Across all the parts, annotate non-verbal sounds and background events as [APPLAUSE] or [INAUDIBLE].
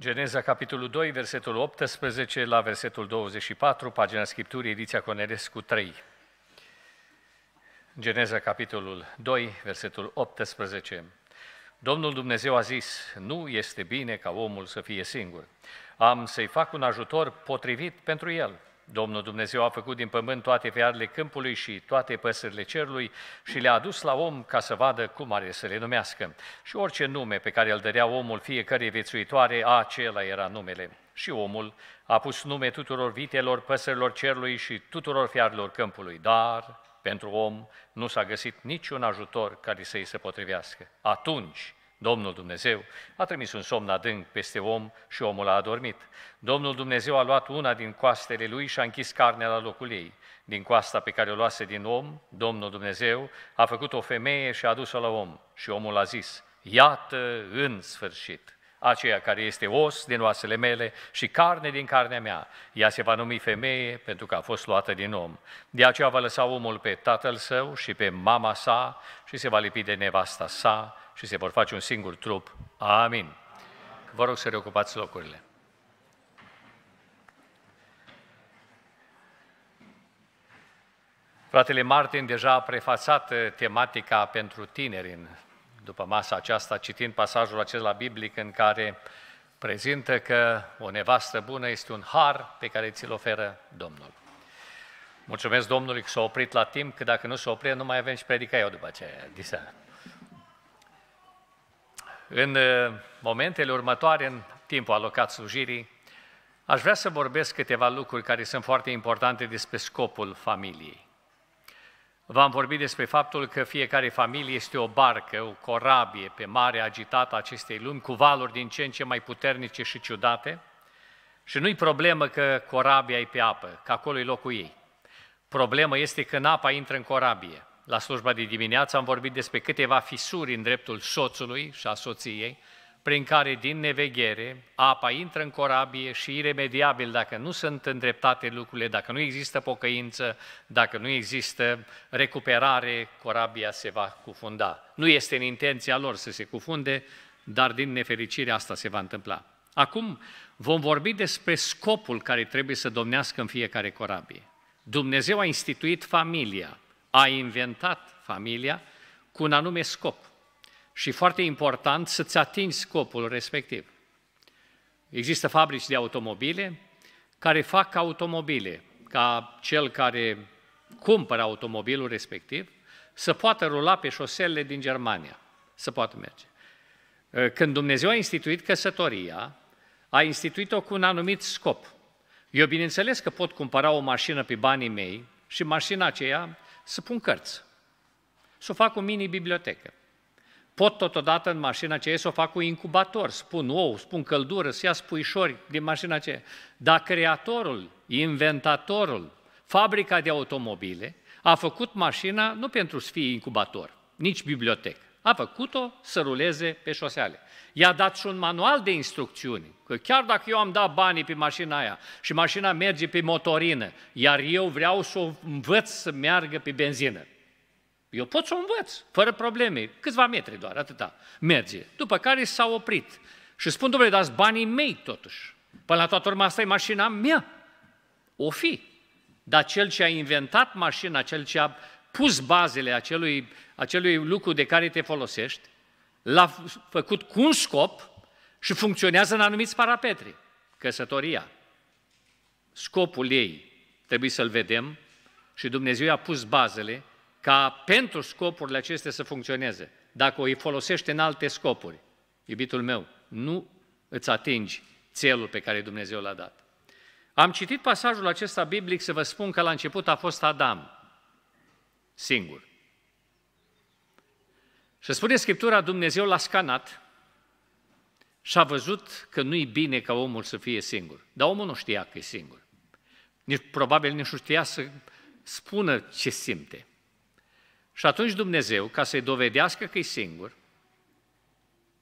Geneza, capitolul 2, versetul 18 la versetul 24, pagina Scripturii, ediția Conerescu 3. Geneza, capitolul 2, versetul 18. Domnul Dumnezeu a zis, nu este bine ca omul să fie singur. Am să-i fac un ajutor potrivit pentru el. Domnul Dumnezeu a făcut din pământ toate fiarele câmpului și toate păsările cerului și le-a adus la om ca să vadă cum are să le numească. Și orice nume pe care îl dărea omul fiecare viețuitoare, acela era numele. Și omul a pus nume tuturor vitelor, păsărilor cerului și tuturor fiarelor câmpului, dar pentru om nu s-a găsit niciun ajutor care să-i se potrivească. Atunci, Domnul Dumnezeu a trimis un somn adânc peste om și omul a adormit. Domnul Dumnezeu a luat una din coastele lui și a închis carnea la locul ei. Din coasta pe care o luase din om, Domnul Dumnezeu a făcut o femeie și a adus-o la om. Și omul a zis, iată în sfârșit aceea care este os din oasele mele și carne din carnea mea. Ea se va numi femeie pentru că a fost luată din om. De aceea va lăsa omul pe tatăl său și pe mama sa și se va lipi de nevasta sa și se vor face un singur trup. Amin. Vă rog să reocupați locurile. Fratele Martin deja a prefațat eh, tematica pentru tineri în, după masa aceasta, citind pasajul acela biblic în care prezintă că o nevastă bună este un har pe care ți-l oferă Domnul. Mulțumesc Domnului că s-a oprit la timp, că dacă nu s-a oprit, nu mai avem și predica eu după aceea, disa. În uh, momentele următoare, în timpul alocat slujirii, aș vrea să vorbesc câteva lucruri care sunt foarte importante despre scopul familiei. V-am vorbit despre faptul că fiecare familie este o barcă, o corabie pe mare agitată a acestei lumi, cu valuri din ce în ce mai puternice și ciudate. Și nu-i problemă că corabia e pe apă, că acolo e locul ei. Problema este când apa intră în corabie la slujba de dimineață am vorbit despre câteva fisuri în dreptul soțului și a soției, prin care din neveghere apa intră în corabie și iremediabil dacă nu sunt îndreptate lucrurile, dacă nu există pocăință, dacă nu există recuperare, corabia se va cufunda. Nu este în intenția lor să se cufunde, dar din nefericire asta se va întâmpla. Acum vom vorbi despre scopul care trebuie să domnească în fiecare corabie. Dumnezeu a instituit familia a inventat familia cu un anume scop. Și foarte important să-ți atingi scopul respectiv. Există fabrici de automobile care fac automobile, ca cel care cumpără automobilul respectiv să poată rula pe șoselele din Germania, să poată merge. Când Dumnezeu a instituit căsătoria, a instituit-o cu un anumit scop. Eu, bineînțeles că pot cumpăra o mașină pe banii mei și mașina aceea să pun cărți, să o fac o mini-bibliotecă. Pot totodată în mașina aceea să o fac cu incubator, spun ou, spun căldură, să ia spuișori din mașina aceea. Dar creatorul, inventatorul, fabrica de automobile a făcut mașina nu pentru să fie incubator, nici bibliotecă, a făcut-o să ruleze pe șoseale. I-a dat și un manual de instrucțiuni, că chiar dacă eu am dat banii pe mașina aia și mașina merge pe motorină, iar eu vreau să o învăț să meargă pe benzină, eu pot să o învăț, fără probleme, câțiva metri doar, atâta, merge. După care s-a oprit și spun, domnule, dați banii mei totuși. Până la toată urma asta e mașina mea. O fi. Dar cel ce a inventat mașina, cel ce a pus bazele acelui, acelui lucru de care te folosești, l-a făcut cu un scop și funcționează în anumiți parapetri, Căsătoria. Scopul ei trebuie să-l vedem și Dumnezeu i-a pus bazele ca pentru scopurile acestea să funcționeze. Dacă o îi folosește în alte scopuri, iubitul meu, nu îți atingi țelul pe care Dumnezeu l-a dat. Am citit pasajul acesta biblic să vă spun că la început a fost Adam singur. Și spune Scriptura, Dumnezeu l-a scanat și a văzut că nu-i bine ca omul să fie singur. Dar omul nu știa că e singur. Nici, probabil nici nu știa să spună ce simte. Și atunci Dumnezeu, ca să-i dovedească că e singur,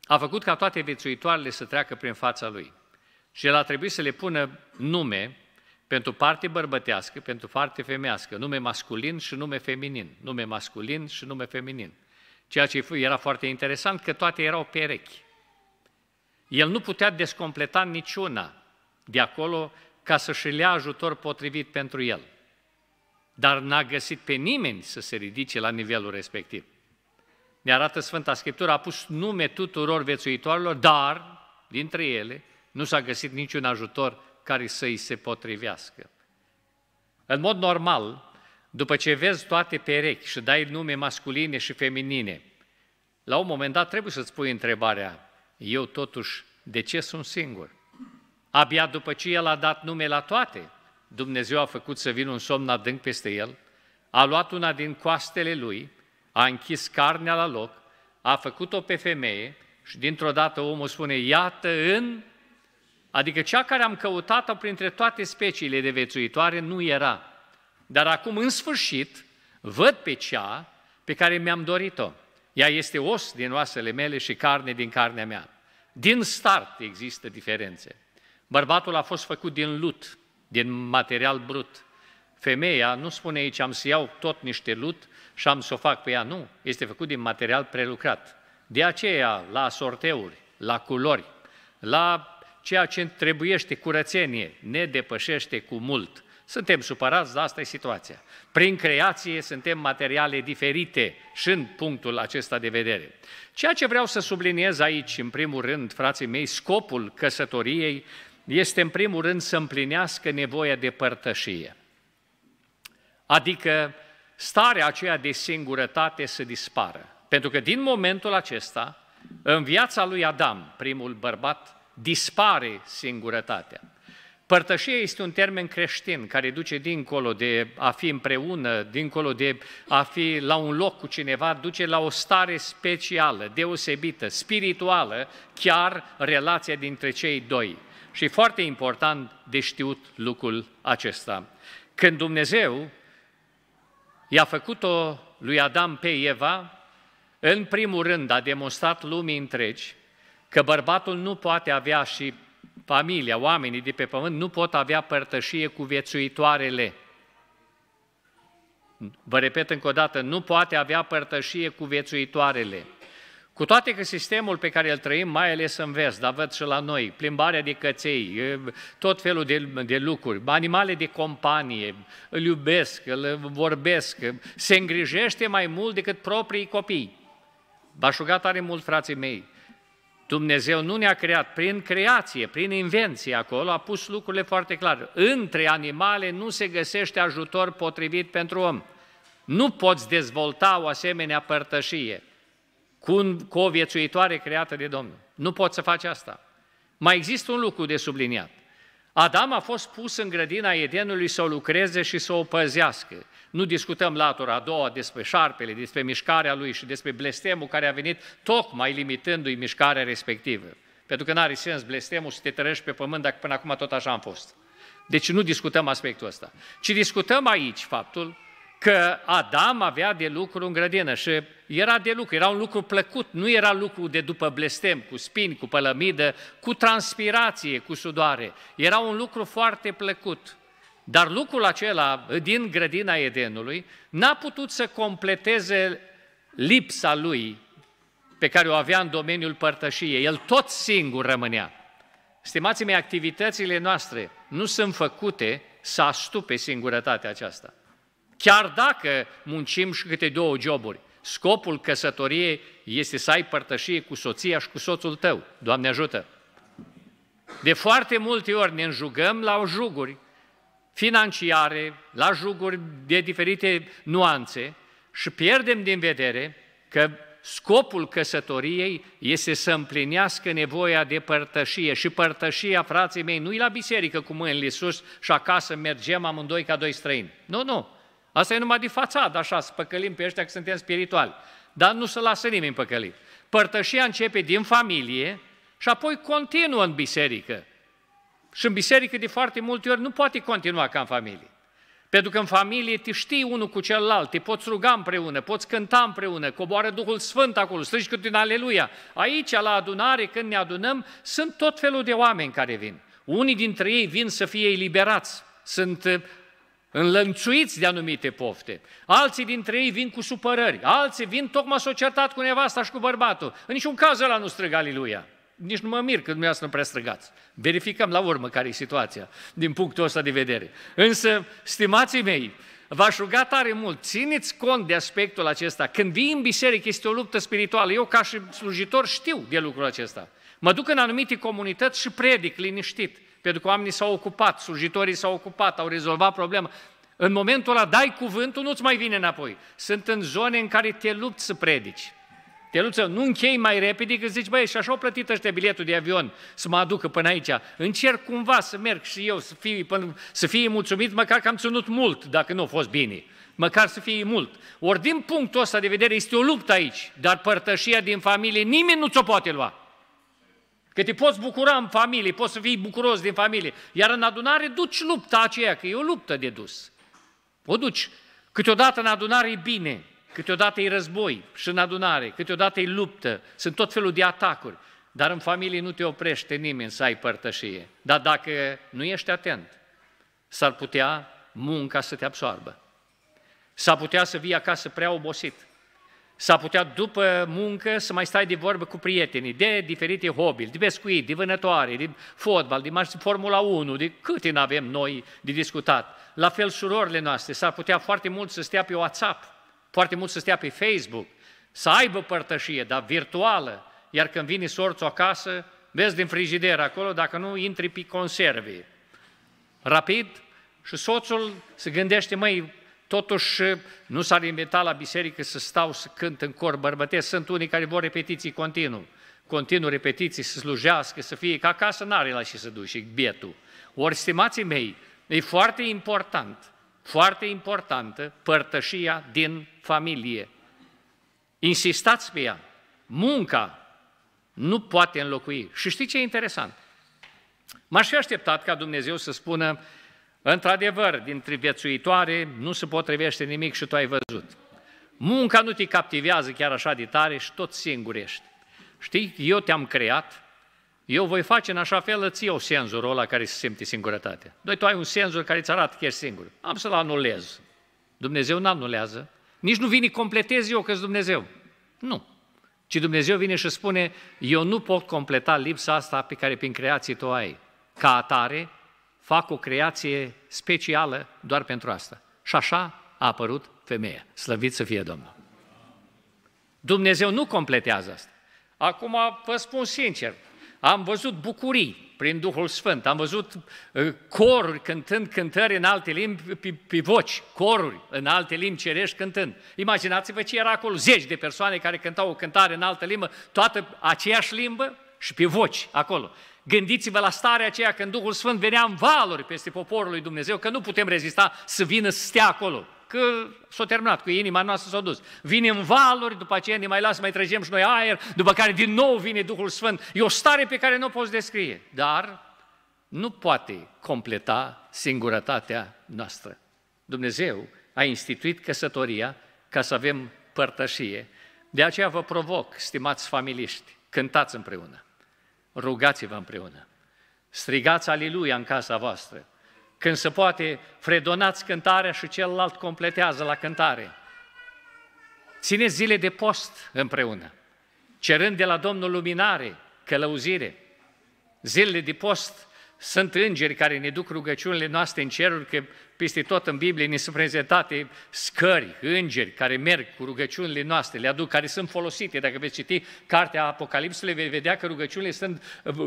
a făcut ca toate viețuitoarele să treacă prin fața lui. Și el a trebuit să le pună nume pentru parte bărbătească, pentru parte femească, nume masculin și nume feminin, nume masculin și nume feminin. Ceea ce era foarte interesant că toate erau perechi. El nu putea descompleta niciuna de acolo ca să-și lea ajutor potrivit pentru el. Dar n-a găsit pe nimeni să se ridice la nivelul respectiv. Ne arată Sfânta Scriptură, a pus nume tuturor vețuitoarelor, dar dintre ele nu s-a găsit niciun ajutor care să îi se potrivească. În mod normal, după ce vezi toate perechi și dai nume masculine și feminine, la un moment dat trebuie să-ți pui întrebarea, eu totuși, de ce sunt singur? Abia după ce El a dat nume la toate, Dumnezeu a făcut să vină un somn adânc peste el, a luat una din coastele lui, a închis carnea la loc, a făcut-o pe femeie și dintr-o dată omul spune, iată în Adică cea care am căutat-o printre toate speciile de vețuitoare nu era. Dar acum, în sfârșit, văd pe cea pe care mi-am dorit-o. Ea este os din oasele mele și carne din carnea mea. Din start există diferențe. Bărbatul a fost făcut din lut, din material brut. Femeia nu spune aici am să iau tot niște lut și am să o fac pe ea, nu. Este făcut din material prelucrat. De aceea, la sorteuri, la culori, la ceea ce trebuiește curățenie ne depășește cu mult. Suntem supărați, dar asta e situația. Prin creație suntem materiale diferite și în punctul acesta de vedere. Ceea ce vreau să subliniez aici, în primul rând, frații mei, scopul căsătoriei este în primul rând să împlinească nevoia de părtășie. Adică starea aceea de singurătate să dispară. Pentru că din momentul acesta, în viața lui Adam, primul bărbat, dispare singurătatea. Părtășie este un termen creștin care duce dincolo de a fi împreună, dincolo de a fi la un loc cu cineva, duce la o stare specială, deosebită, spirituală, chiar relația dintre cei doi. Și foarte important de știut lucrul acesta. Când Dumnezeu i-a făcut-o lui Adam pe Eva, în primul rând a demonstrat lumii întregi că bărbatul nu poate avea și familia, oamenii de pe pământ nu pot avea părtășie cu viețuitoarele. Vă repet încă o dată, nu poate avea părtășie cu viețuitoarele. Cu toate că sistemul pe care îl trăim, mai ales în vest, dar văd și la noi, plimbarea de căței, tot felul de, de lucruri, animale de companie, îl iubesc, îl vorbesc, se îngrijește mai mult decât proprii copii. Bașugat are mult, frații mei, Dumnezeu nu ne-a creat prin creație, prin invenție acolo, a pus lucrurile foarte clar. Între animale nu se găsește ajutor potrivit pentru om. Nu poți dezvolta o asemenea părtășie cu, un, cu o viețuitoare creată de Domnul. Nu poți să faci asta. Mai există un lucru de subliniat. Adam a fost pus în grădina Edenului să o lucreze și să o păzească. Nu discutăm latura a doua despre șarpele, despre mișcarea lui și despre blestemul care a venit tocmai limitându-i mișcarea respectivă. Pentru că nu are sens blestemul să te trăiești pe pământ dacă până acum tot așa am fost. Deci nu discutăm aspectul ăsta, ci discutăm aici faptul că Adam avea de lucru în grădină și era de lucru, era un lucru plăcut, nu era lucru de după blestem, cu spini, cu pălămidă, cu transpirație, cu sudoare. Era un lucru foarte plăcut. Dar lucrul acela din grădina Edenului n-a putut să completeze lipsa lui pe care o avea în domeniul părtășiei. El tot singur rămânea. Stimați mei, activitățile noastre nu sunt făcute să astupe singurătatea aceasta. Chiar dacă muncim și câte două joburi, Scopul căsătoriei este să ai părtășie cu soția și cu soțul tău. Doamne ajută! De foarte multe ori ne înjugăm la juguri financiare, la juguri de diferite nuanțe și pierdem din vedere că scopul căsătoriei este să împlinească nevoia de părtășie și părtășia, frații mei, nu-i la biserică cu mâinile sus și acasă mergem amândoi ca doi străini. Nu, nu, Asta e numai de fațadă, așa, să păcălim pe ăștia că suntem spirituali. Dar nu se lasă nimeni păcălit. Părtășia începe din familie și apoi continuă în biserică. Și în biserică de foarte multe ori nu poate continua ca în familie. Pentru că în familie te știi unul cu celălalt, te poți ruga împreună, poți cânta împreună, coboară Duhul Sfânt acolo, strângi cu din Aleluia. Aici, la adunare, când ne adunăm, sunt tot felul de oameni care vin. Unii dintre ei vin să fie eliberați, sunt înlănțuiți de anumite pofte. Alții dintre ei vin cu supărări, alții vin tocmai s o certat cu nevasta și cu bărbatul. În niciun caz ăla nu strigă Aleluia. Nici nu mă mir că dumneavoastră nu prea strigați. Verificăm la urmă care e situația din punctul ăsta de vedere. Însă, stimații mei, V-aș ruga tare mult, țineți cont de aspectul acesta. Când vii în biserică, este o luptă spirituală. Eu, ca și slujitor, știu de lucrul acesta. Mă duc în anumite comunități și predic liniștit pentru că oamenii s-au ocupat, slujitorii s-au ocupat, au rezolvat problema. În momentul ăla dai cuvântul, nu-ți mai vine înapoi. Sunt în zone în care te lupți să predici. Te lupți, nu închei mai repede, că zici, băi, și așa au plătit ăștia biletul de avion să mă aducă până aici. Încerc cumva să merg și eu, să fii, până, să fii mulțumit, măcar că am ținut mult, dacă nu a fost bine. Măcar să fie mult. Ori din punctul ăsta de vedere este o luptă aici, dar părtășia din familie nimeni nu ți-o poate lua. Că te poți bucura în familie, poți să fii bucuros din familie. Iar în adunare duci lupta aceea, că e o luptă de dus. O duci. Câteodată în adunare e bine, câteodată e război și în adunare, câteodată e luptă, sunt tot felul de atacuri. Dar în familie nu te oprește nimeni să ai părtășie. Dar dacă nu ești atent, s-ar putea munca să te absorbă. S-ar putea să vii acasă prea obosit. S-a putea după muncă să mai stai de vorbă cu prietenii, de diferite hobby de pescuit, de vânătoare, de fotbal, de Formula 1, de câte n avem noi de discutat. La fel surorile noastre s-ar putea foarte mult să stea pe WhatsApp, foarte mult să stea pe Facebook, să aibă părtășie, dar virtuală, iar când vine sorțul acasă, vezi din frigider acolo, dacă nu, intri pe conserve. Rapid și soțul se gândește, măi, Totuși, nu s-ar invita la biserică să stau să cânt în cor bărbătesc. Sunt unii care vor repetiții continuu. Continuu repetiții, să slujească, să fie ca acasă, n-are la și să duci, bietul. Ori, stimații mei, e foarte important, foarte importantă părtășia din familie. Insistați pe ea. Munca nu poate înlocui. Și știi ce e interesant? M-aș fi așteptat ca Dumnezeu să spună, uh, Într-adevăr, din triviețuitoare nu se potrivește nimic și tu ai văzut. Munca nu te captivează chiar așa de tare și tot singur ești. Știi, eu te-am creat, eu voi face în așa fel îți iau senzorul ăla care se simte singurătatea. Doi, tu ai un senzor care îți arată că ești singur. Am să-l anulez. Dumnezeu nu anulează. Nici nu vine, completez eu că Dumnezeu. Nu. Ci Dumnezeu vine și spune, eu nu pot completa lipsa asta pe care prin creație tu ai. Ca atare, fac o creație specială doar pentru asta. Și așa a apărut femeia. Slăvit să fie Domnul! Dumnezeu nu completează asta. Acum vă spun sincer, am văzut bucurii prin Duhul Sfânt, am văzut ă, coruri cântând cântări în alte limbi, pivoci, coruri în alte limbi cerești cântând. Imaginați-vă ce era acolo, zeci de persoane care cântau o cântare în altă limbă, toată aceeași limbă și pivoci acolo. Gândiți-vă la starea aceea când Duhul Sfânt venea în valuri peste poporul lui Dumnezeu, că nu putem rezista să vină să stea acolo. Că s-a terminat, cu inima noastră s-a dus. Vine în valuri, după aceea ne mai lasă, mai trăgem și noi aer, după care din nou vine Duhul Sfânt. E o stare pe care nu o poți descrie, dar nu poate completa singurătatea noastră. Dumnezeu a instituit căsătoria ca să avem părtășie. De aceea vă provoc, stimați familiști, cântați împreună rugați-vă împreună. Strigați aleluia în casa voastră. Când se poate, fredonați cântarea și celălalt completează la cântare. Țineți zile de post împreună, cerând de la Domnul luminare, călăuzire. Zilele de post sunt îngeri care ne duc rugăciunile noastre în ceruri, că peste tot în Biblie ni sunt prezentate scări, îngeri care merg cu rugăciunile noastre, le aduc, care sunt folosite. Dacă veți citi cartea Apocalipsului, vei vedea că rugăciunile sunt,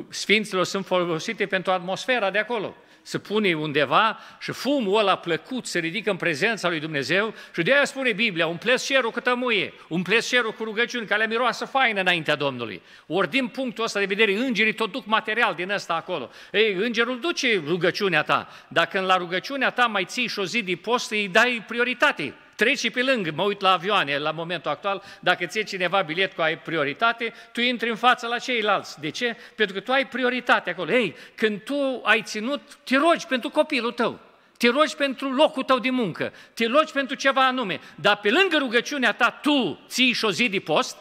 sfinților sunt folosite pentru atmosfera de acolo. Se pune undeva și fumul ăla plăcut se ridică în prezența lui Dumnezeu și de aia spune Biblia, umplesc cerul cu tămâie, umplesc cerul cu rugăciuni, care miroasă faină înaintea Domnului. Ori din punctul ăsta de vedere, îngerii tot duc material din ăsta acolo. Ei, îngerul duce rugăciunea ta. Dacă în la rugăciunea ta mai mai ții și o zi de post, îi dai prioritate. Treci pe lângă, mă uit la avioane la momentul actual, dacă ție cineva bilet cu ai prioritate, tu intri în fața la ceilalți. De ce? Pentru că tu ai prioritate acolo. Ei, când tu ai ținut, te rogi pentru copilul tău. Te rogi pentru locul tău de muncă, te rogi pentru ceva anume, dar pe lângă rugăciunea ta tu ții și o zi de post,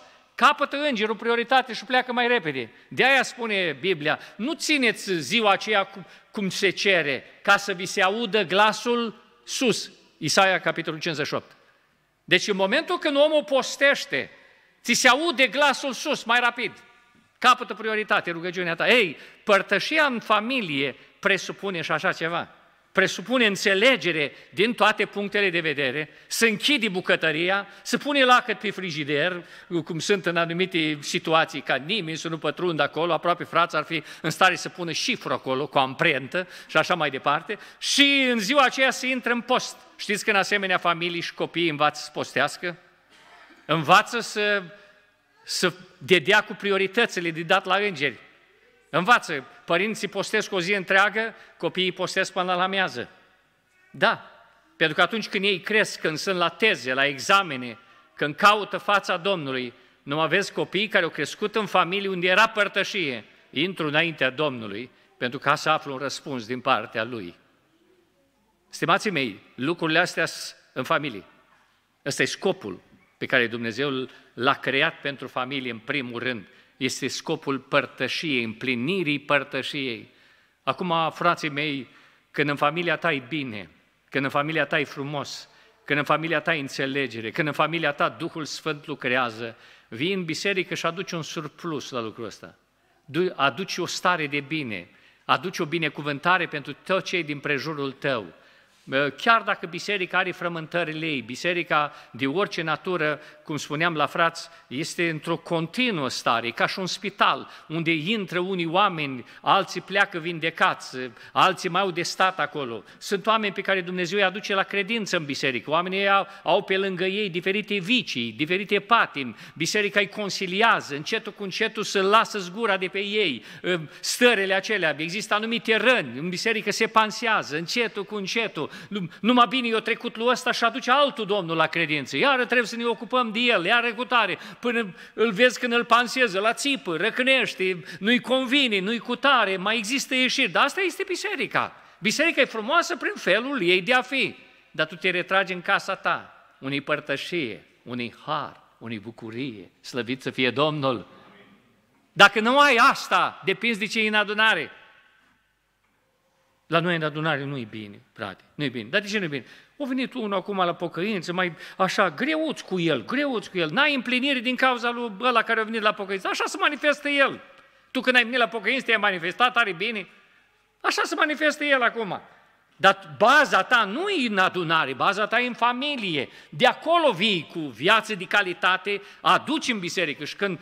Capătă îngerul prioritate și pleacă mai repede. De aia spune Biblia, nu țineți ziua aceea cum, cum se cere, ca să vi se audă glasul sus. Isaia, capitolul 58. Deci în momentul când omul postește, ți se aude glasul sus mai rapid. Capătă prioritate rugăciunea ta. Ei, părtășia în familie presupune și așa ceva presupune înțelegere din toate punctele de vedere, să închidi bucătăria, să pune lacăt pe frigider, cum sunt în anumite situații, ca nimeni să nu pătrundă acolo, aproape frața ar fi în stare să pună șifru acolo, cu amprentă și așa mai departe, și în ziua aceea să intre în post. Știți că în asemenea familii și copiii învață să postească? Învață să, să dedea cu prioritățile de dat la îngeri Învață, părinții postesc o zi întreagă, copiii postesc până la amiază. Da, pentru că atunci când ei cresc, când sunt la teze, la examene, când caută fața Domnului, nu aveți copii care au crescut în familii unde era părtășie, intru înaintea Domnului, pentru ca să aflu un răspuns din partea Lui. Stimații mei, lucrurile astea sunt în familie. Ăsta e scopul pe care Dumnezeu l-a creat pentru familie în primul rând este scopul părtășiei, împlinirii părtășiei. Acum, frații mei, când în familia ta e bine, când în familia ta e frumos, când în familia ta e înțelegere, când în familia ta Duhul Sfânt lucrează, vii în biserică și aduci un surplus la lucrul ăsta. Aduci o stare de bine, aduci o binecuvântare pentru toți cei din prejurul tău chiar dacă biserica are frământările ei, biserica de orice natură, cum spuneam la frați, este într-o continuă stare, ca și un spital, unde intră unii oameni, alții pleacă vindecați, alții mai au de stat acolo. Sunt oameni pe care Dumnezeu îi aduce la credință în biserică, oamenii au, au pe lângă ei diferite vicii, diferite patimi, biserica îi conciliază, încetul cu încetul să lasă zgura de pe ei, stările acelea, există anumite răni, în biserică se pansează, încetul cu încetul, numai bine i-a trecut lui ăsta și aduce altul Domnul la credință. Iară trebuie să ne ocupăm de el, iară cu tare, până îl vezi când îl panseze, la țipă, răcânește, nu-i convine, nu-i cu tare, mai există ieșiri. Dar asta este biserica. Biserica e frumoasă prin felul ei de a fi. Dar tu te retragi în casa ta, unii părtășie, unii har, unii bucurie, slăvit să fie Domnul. Dacă nu ai asta, depinzi de ce e în adunare. La noi în adunare nu-i bine, frate, nu-i bine. Dar de ce nu-i bine? O venit unul acum la pocăință, mai așa, greuți cu el, greuți cu el, n-ai împlinire din cauza lui ăla care a venit la pocăință, așa se manifestă el. Tu când ai venit la pocăință, te-ai manifestat, are bine, așa se manifestă el acum. Dar baza ta nu e în adunare, baza ta e în familie. De acolo vii cu viață de calitate, aduci în biserică și când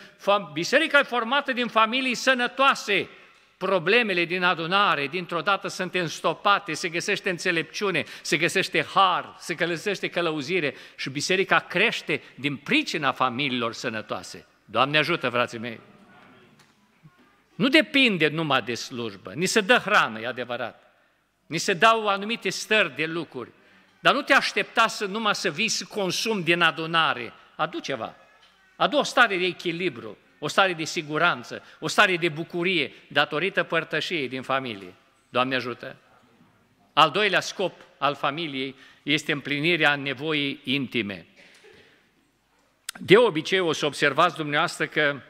biserica e formată din familii sănătoase, problemele din adunare, dintr-o dată sunt înstopate, se găsește înțelepciune, se găsește har, se găsește călăuzire și biserica crește din pricina familiilor sănătoase. Doamne ajută, frații mei! Nu depinde numai de slujbă, ni se dă hrană, e adevărat, ni se dau anumite stări de lucruri, dar nu te aștepta să numai să vii să consumi din adunare, adu ceva, adu o stare de echilibru, o stare de siguranță, o stare de bucurie datorită părtășiei din familie. Doamne ajută! Al doilea scop al familiei este împlinirea nevoii intime. De obicei o să observați dumneavoastră că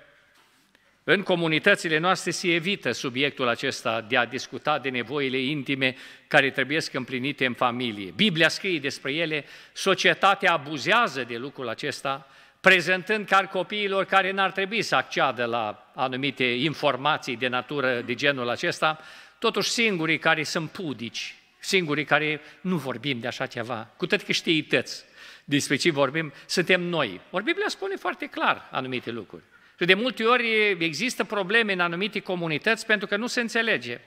în comunitățile noastre se evită subiectul acesta de a discuta de nevoile intime care trebuie să împlinite în familie. Biblia scrie despre ele, societatea abuzează de lucrul acesta prezentând car copiilor care n-ar trebui să acceadă la anumite informații de natură de genul acesta, totuși singurii care sunt pudici, singurii care nu vorbim de așa ceva, cu tot că știități despre ce vorbim, suntem noi. Ori Biblia spune foarte clar anumite lucruri. Și de multe ori există probleme în anumite comunități pentru că nu se înțelege.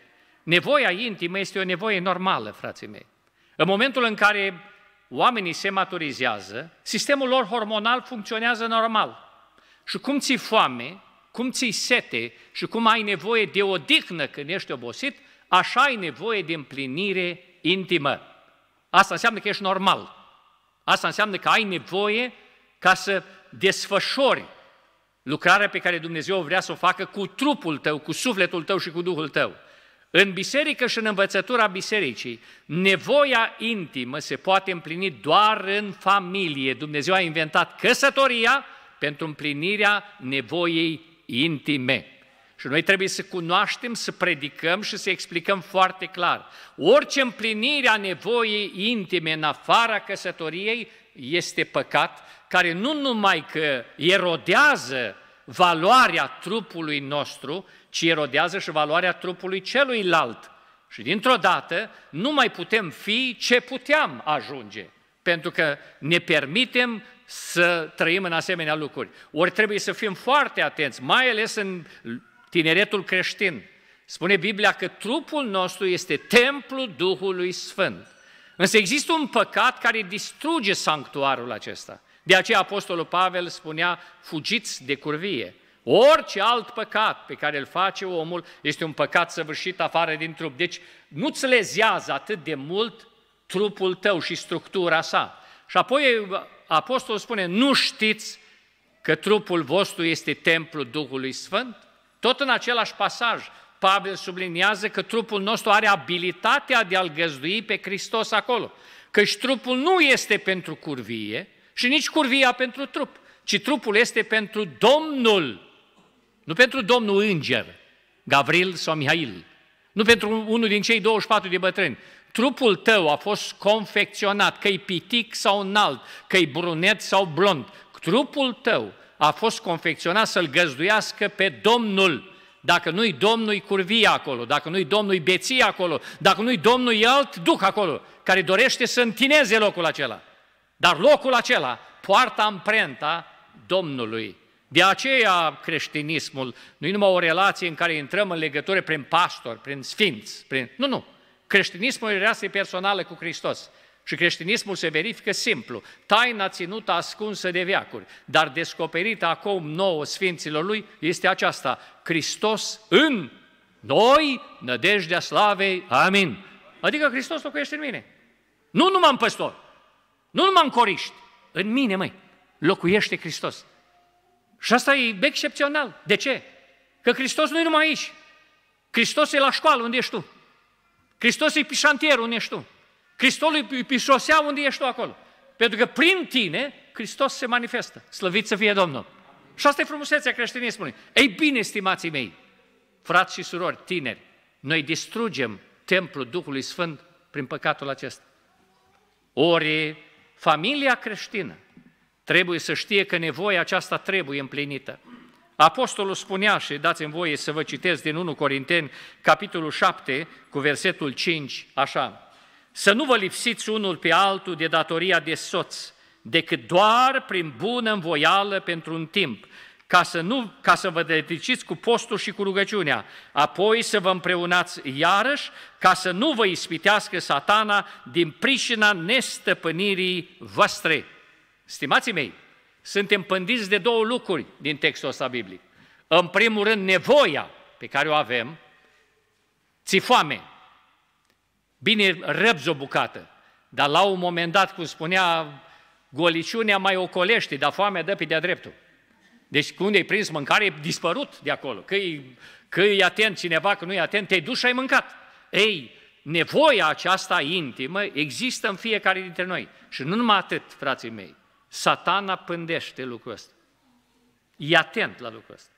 Nevoia intimă este o nevoie normală, frații mei. În momentul în care oamenii se maturizează, sistemul lor hormonal funcționează normal. Și cum ți foame, cum ți sete și cum ai nevoie de odihnă când ești obosit, așa ai nevoie de împlinire intimă. Asta înseamnă că ești normal. Asta înseamnă că ai nevoie ca să desfășori lucrarea pe care Dumnezeu vrea să o facă cu trupul tău, cu sufletul tău și cu Duhul tău. În biserică și în învățătura bisericii, nevoia intimă se poate împlini doar în familie. Dumnezeu a inventat căsătoria pentru împlinirea nevoiei intime. Și noi trebuie să cunoaștem, să predicăm și să explicăm foarte clar. Orice împlinire a nevoii intime în afara căsătoriei este păcat, care nu numai că erodează valoarea trupului nostru, ci erodează și valoarea trupului celuilalt. Și dintr-o dată nu mai putem fi ce puteam ajunge, pentru că ne permitem să trăim în asemenea lucruri. Ori trebuie să fim foarte atenți, mai ales în tineretul creștin. Spune Biblia că trupul nostru este templul Duhului Sfânt. Însă există un păcat care distruge sanctuarul acesta. De aceea Apostolul Pavel spunea, fugiți de curvie. Orice alt păcat pe care îl face omul este un păcat săvârșit afară din trup. Deci nu-ți lezează atât de mult trupul tău și structura sa. Și apoi apostolul spune, nu știți că trupul vostru este templul Duhului Sfânt? Tot în același pasaj, Pavel subliniază că trupul nostru are abilitatea de a-L găzdui pe Hristos acolo. Căci trupul nu este pentru curvie și nici curvia pentru trup, ci trupul este pentru Domnul nu pentru domnul înger, Gavril sau Mihail, nu pentru unul din cei 24 de bătrâni. Trupul tău a fost confecționat, că-i pitic sau înalt, că-i brunet sau blond. Trupul tău a fost confecționat să-l găzduiască pe Domnul. Dacă nu-i Domnul, curvia acolo, dacă nu-i Domnul, beție acolo, dacă nu-i Domnul, e alt duc acolo, care dorește să întineze locul acela. Dar locul acela poartă amprenta Domnului. De aceea creștinismul nu e numai o relație în care intrăm în legătură prin pastor, prin sfinți, prin... Nu, nu. Creștinismul e o relație personală cu Hristos. Și creștinismul se verifică simplu. Taina ținută ascunsă de veacuri, dar descoperită acum nouă sfinților lui, este aceasta. Hristos în noi, nădejdea slavei, amin. Adică Hristos locuiește în mine. Nu numai în păstor, nu numai în coriști, în mine, măi, locuiește Hristos. Și asta e excepțional. De ce? Că Hristos nu e numai aici. Hristos e la școală unde ești tu. Hristos e pe șantier unde ești tu. Hristos e pe șosea unde ești tu acolo. Pentru că prin tine Hristos se manifestă. Slăvit să fie Domnul. Și asta e frumusețea creștinismului. Ei bine, stimații mei, frați și surori, tineri, noi distrugem templul Duhului Sfânt prin păcatul acesta. Ori familia creștină Trebuie să știe că nevoia aceasta trebuie împlinită. Apostolul spunea, și dați-mi voie să vă citesc din 1 Corinteni, capitolul 7, cu versetul 5, așa. Să nu vă lipsiți unul pe altul de datoria de soț, decât doar prin bună învoială pentru un timp, ca să, nu, ca să vă dediciți cu postul și cu rugăciunea, apoi să vă împreunați iarăși, ca să nu vă ispitească satana din pricina nestăpânirii voastre. Stimații mei, suntem pândiți de două lucruri din textul ăsta biblic. În primul rând, nevoia pe care o avem, ți foame, bine răbzi o bucată, dar la un moment dat, cum spunea, goliciunea mai ocolește, dar foamea dă pe de-a dreptul. Deci când ai prins mâncare, e dispărut de acolo. Că e, că e atent cineva, că nu e atent, te-ai dus și ai mâncat. Ei, nevoia aceasta intimă există în fiecare dintre noi. Și nu numai atât, frații mei. Satana pândește lucrul ăsta. E atent la lucrul ăsta.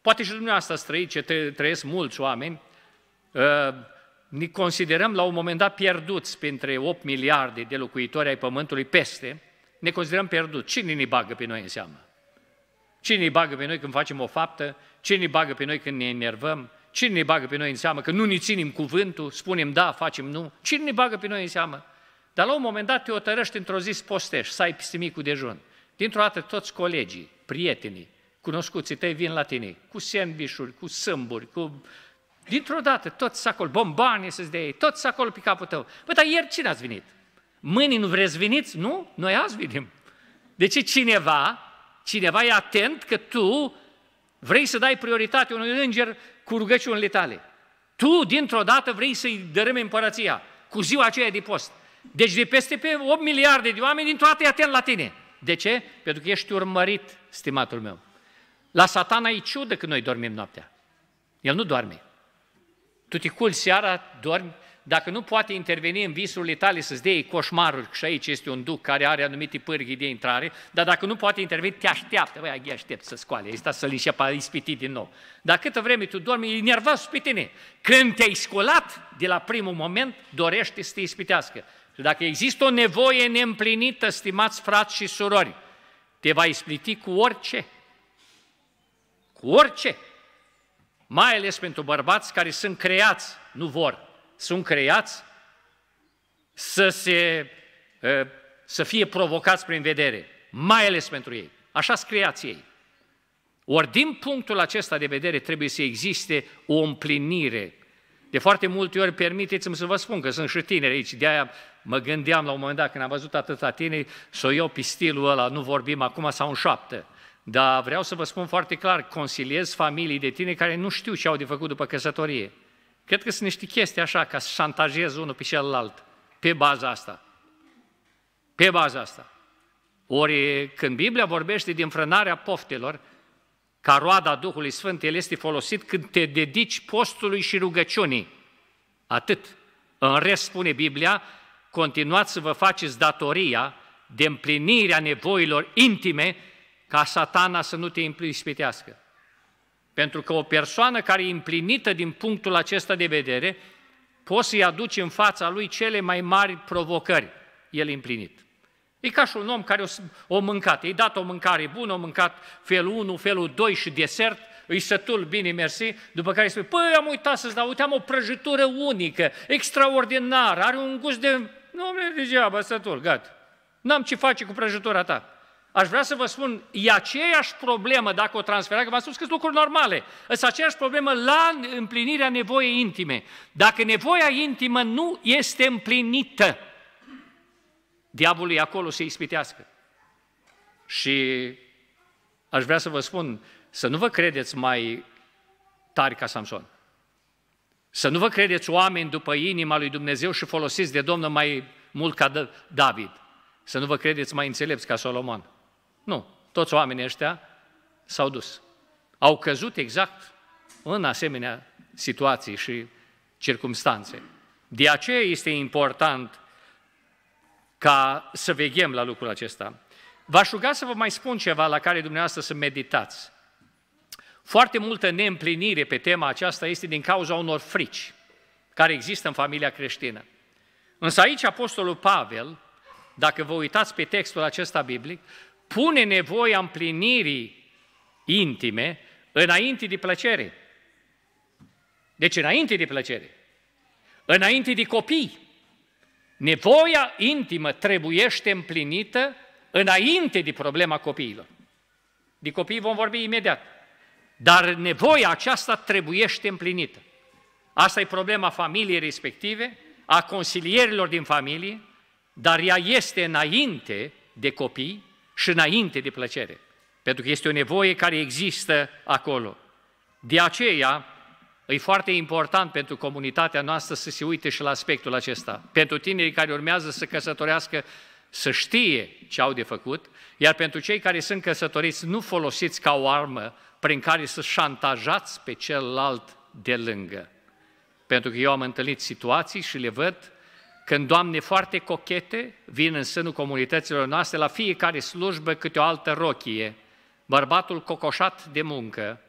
Poate și dumneavoastră ați trăit ce trăiesc mulți oameni, uh, ne considerăm la un moment dat pierduți printre 8 miliarde de locuitori ai Pământului peste, ne considerăm pierduți. Cine ne bagă pe noi în seamă? Cine ne bagă pe noi când facem o faptă? Cine ne bagă pe noi când ne enervăm? Cine ne bagă pe noi în seamă că nu ne ținem cuvântul, spunem da, facem nu? Cine ne bagă pe noi în seamă? Dar la un moment dat te otărăști într-o zi să postești, să ai micul dejun. Dintr-o dată toți colegii, prietenii, cunoscuții tăi vin la tine, cu sandvișuri, cu sâmburi, cu... Dintr-o dată, toți acolo, bombani să-ți dea ei, toți acolo pe capul tău. Bă, dar ieri cine ați venit? Mâinii nu vreți veniți? Nu? Noi azi venim. Deci cineva, cineva e atent că tu vrei să dai prioritate unui înger cu rugăciunile tale. Tu, dintr-o dată, vrei să-i dărâmi împărăția cu ziua aceea de post. Deci de peste pe 8 miliarde de oameni, din toate e atent la tine. De ce? Pentru că ești urmărit, stimatul meu. La satana e ciudă când noi dormim noaptea. El nu doarme. Tu te culci seara, dormi, dacă nu poate interveni în visul tale să-ți dea coșmaruri, și aici este un duc care are anumite pârghi de intrare, dar dacă nu poate interveni, te așteaptă, băi, aghi, aștept să scoale, este să-l înșepa ispitit din nou. Dar câtă vreme tu dormi, e nervos pe tine. Când te-ai scolat, de la primul moment, dorește să te ispitească. Și dacă există o nevoie neîmplinită, stimați frați și surori, te va ispliti cu orice. Cu orice. Mai ales pentru bărbați care sunt creați, nu vor, sunt creați să, se, ă, să fie provocați prin vedere. Mai ales pentru ei. Așa creați ei. Ori din punctul acesta de vedere trebuie să existe o împlinire. De foarte multe ori, permiteți-mi să vă spun că sunt și tineri aici, de aia Mă gândeam la un moment dat când am văzut atâta tine, să o iau pistilul ăla, nu vorbim acum sau în șapte. Dar vreau să vă spun foarte clar, consiliez familii de tine care nu știu ce au de făcut după căsătorie. Cred că sunt niște chestii așa, ca să șantajez unul pe celălalt, pe baza asta. Pe baza asta. Ori când Biblia vorbește de frânarea poftelor, ca roada Duhului Sfânt, el este folosit când te dedici postului și rugăciunii. Atât. În rest, spune Biblia, continuați să vă faceți datoria de împlinirea nevoilor intime ca satana să nu te ispitească. Pentru că o persoană care e împlinită din punctul acesta de vedere, poți să-i aduci în fața lui cele mai mari provocări. El e împlinit. E ca și un om care o, o mâncat, i a dat o mâncare bună, o mâncat felul 1, felul 2 și desert, îi sătul, bine, mersi, după care îi spui, păi am uitat să-ți dau, uite, am o prăjitură unică, extraordinară, are un gust de Domnule, degeaba, stătul, gata. N-am ce face cu prăjitura ta. Aș vrea să vă spun, e aceeași problemă dacă o transfera, că v-am spus că sunt lucruri normale. e aceeași problemă la împlinirea nevoiei intime. Dacă nevoia intimă nu este împlinită, diavolul e acolo să ispitească. Și aș vrea să vă spun, să nu vă credeți mai tari ca Samson. Să nu vă credeți oameni după inima lui Dumnezeu și folosiți de Domnul mai mult ca da- David. Să nu vă credeți mai înțelepți ca Solomon. Nu, toți oamenii ăștia s-au dus. Au căzut exact în asemenea situații și circumstanțe. De aceea este important ca să veghem la lucrul acesta. V-aș ruga să vă mai spun ceva la care dumneavoastră să meditați. Foarte multă neîmplinire pe tema aceasta este din cauza unor frici care există în familia creștină. Însă aici Apostolul Pavel, dacă vă uitați pe textul acesta biblic, pune nevoia împlinirii intime înainte de plăcere. Deci înainte de plăcere, înainte de copii. Nevoia intimă trebuiește împlinită înainte de problema copiilor. De copii vom vorbi imediat. Dar nevoia aceasta trebuiește împlinită. Asta e problema familiei respective, a consilierilor din familie, dar ea este înainte de copii și înainte de plăcere. Pentru că este o nevoie care există acolo. De aceea, e foarte important pentru comunitatea noastră să se uite și la aspectul acesta. Pentru tinerii care urmează să căsătorească, să știe ce au de făcut, iar pentru cei care sunt căsătoriți, nu folosiți ca o armă prin care să șantajați pe celălalt de lângă. Pentru că eu am întâlnit situații și le văd când doamne foarte cochete vin în sânul comunităților noastre la fiecare slujbă câte o altă rochie, bărbatul cocoșat de muncă,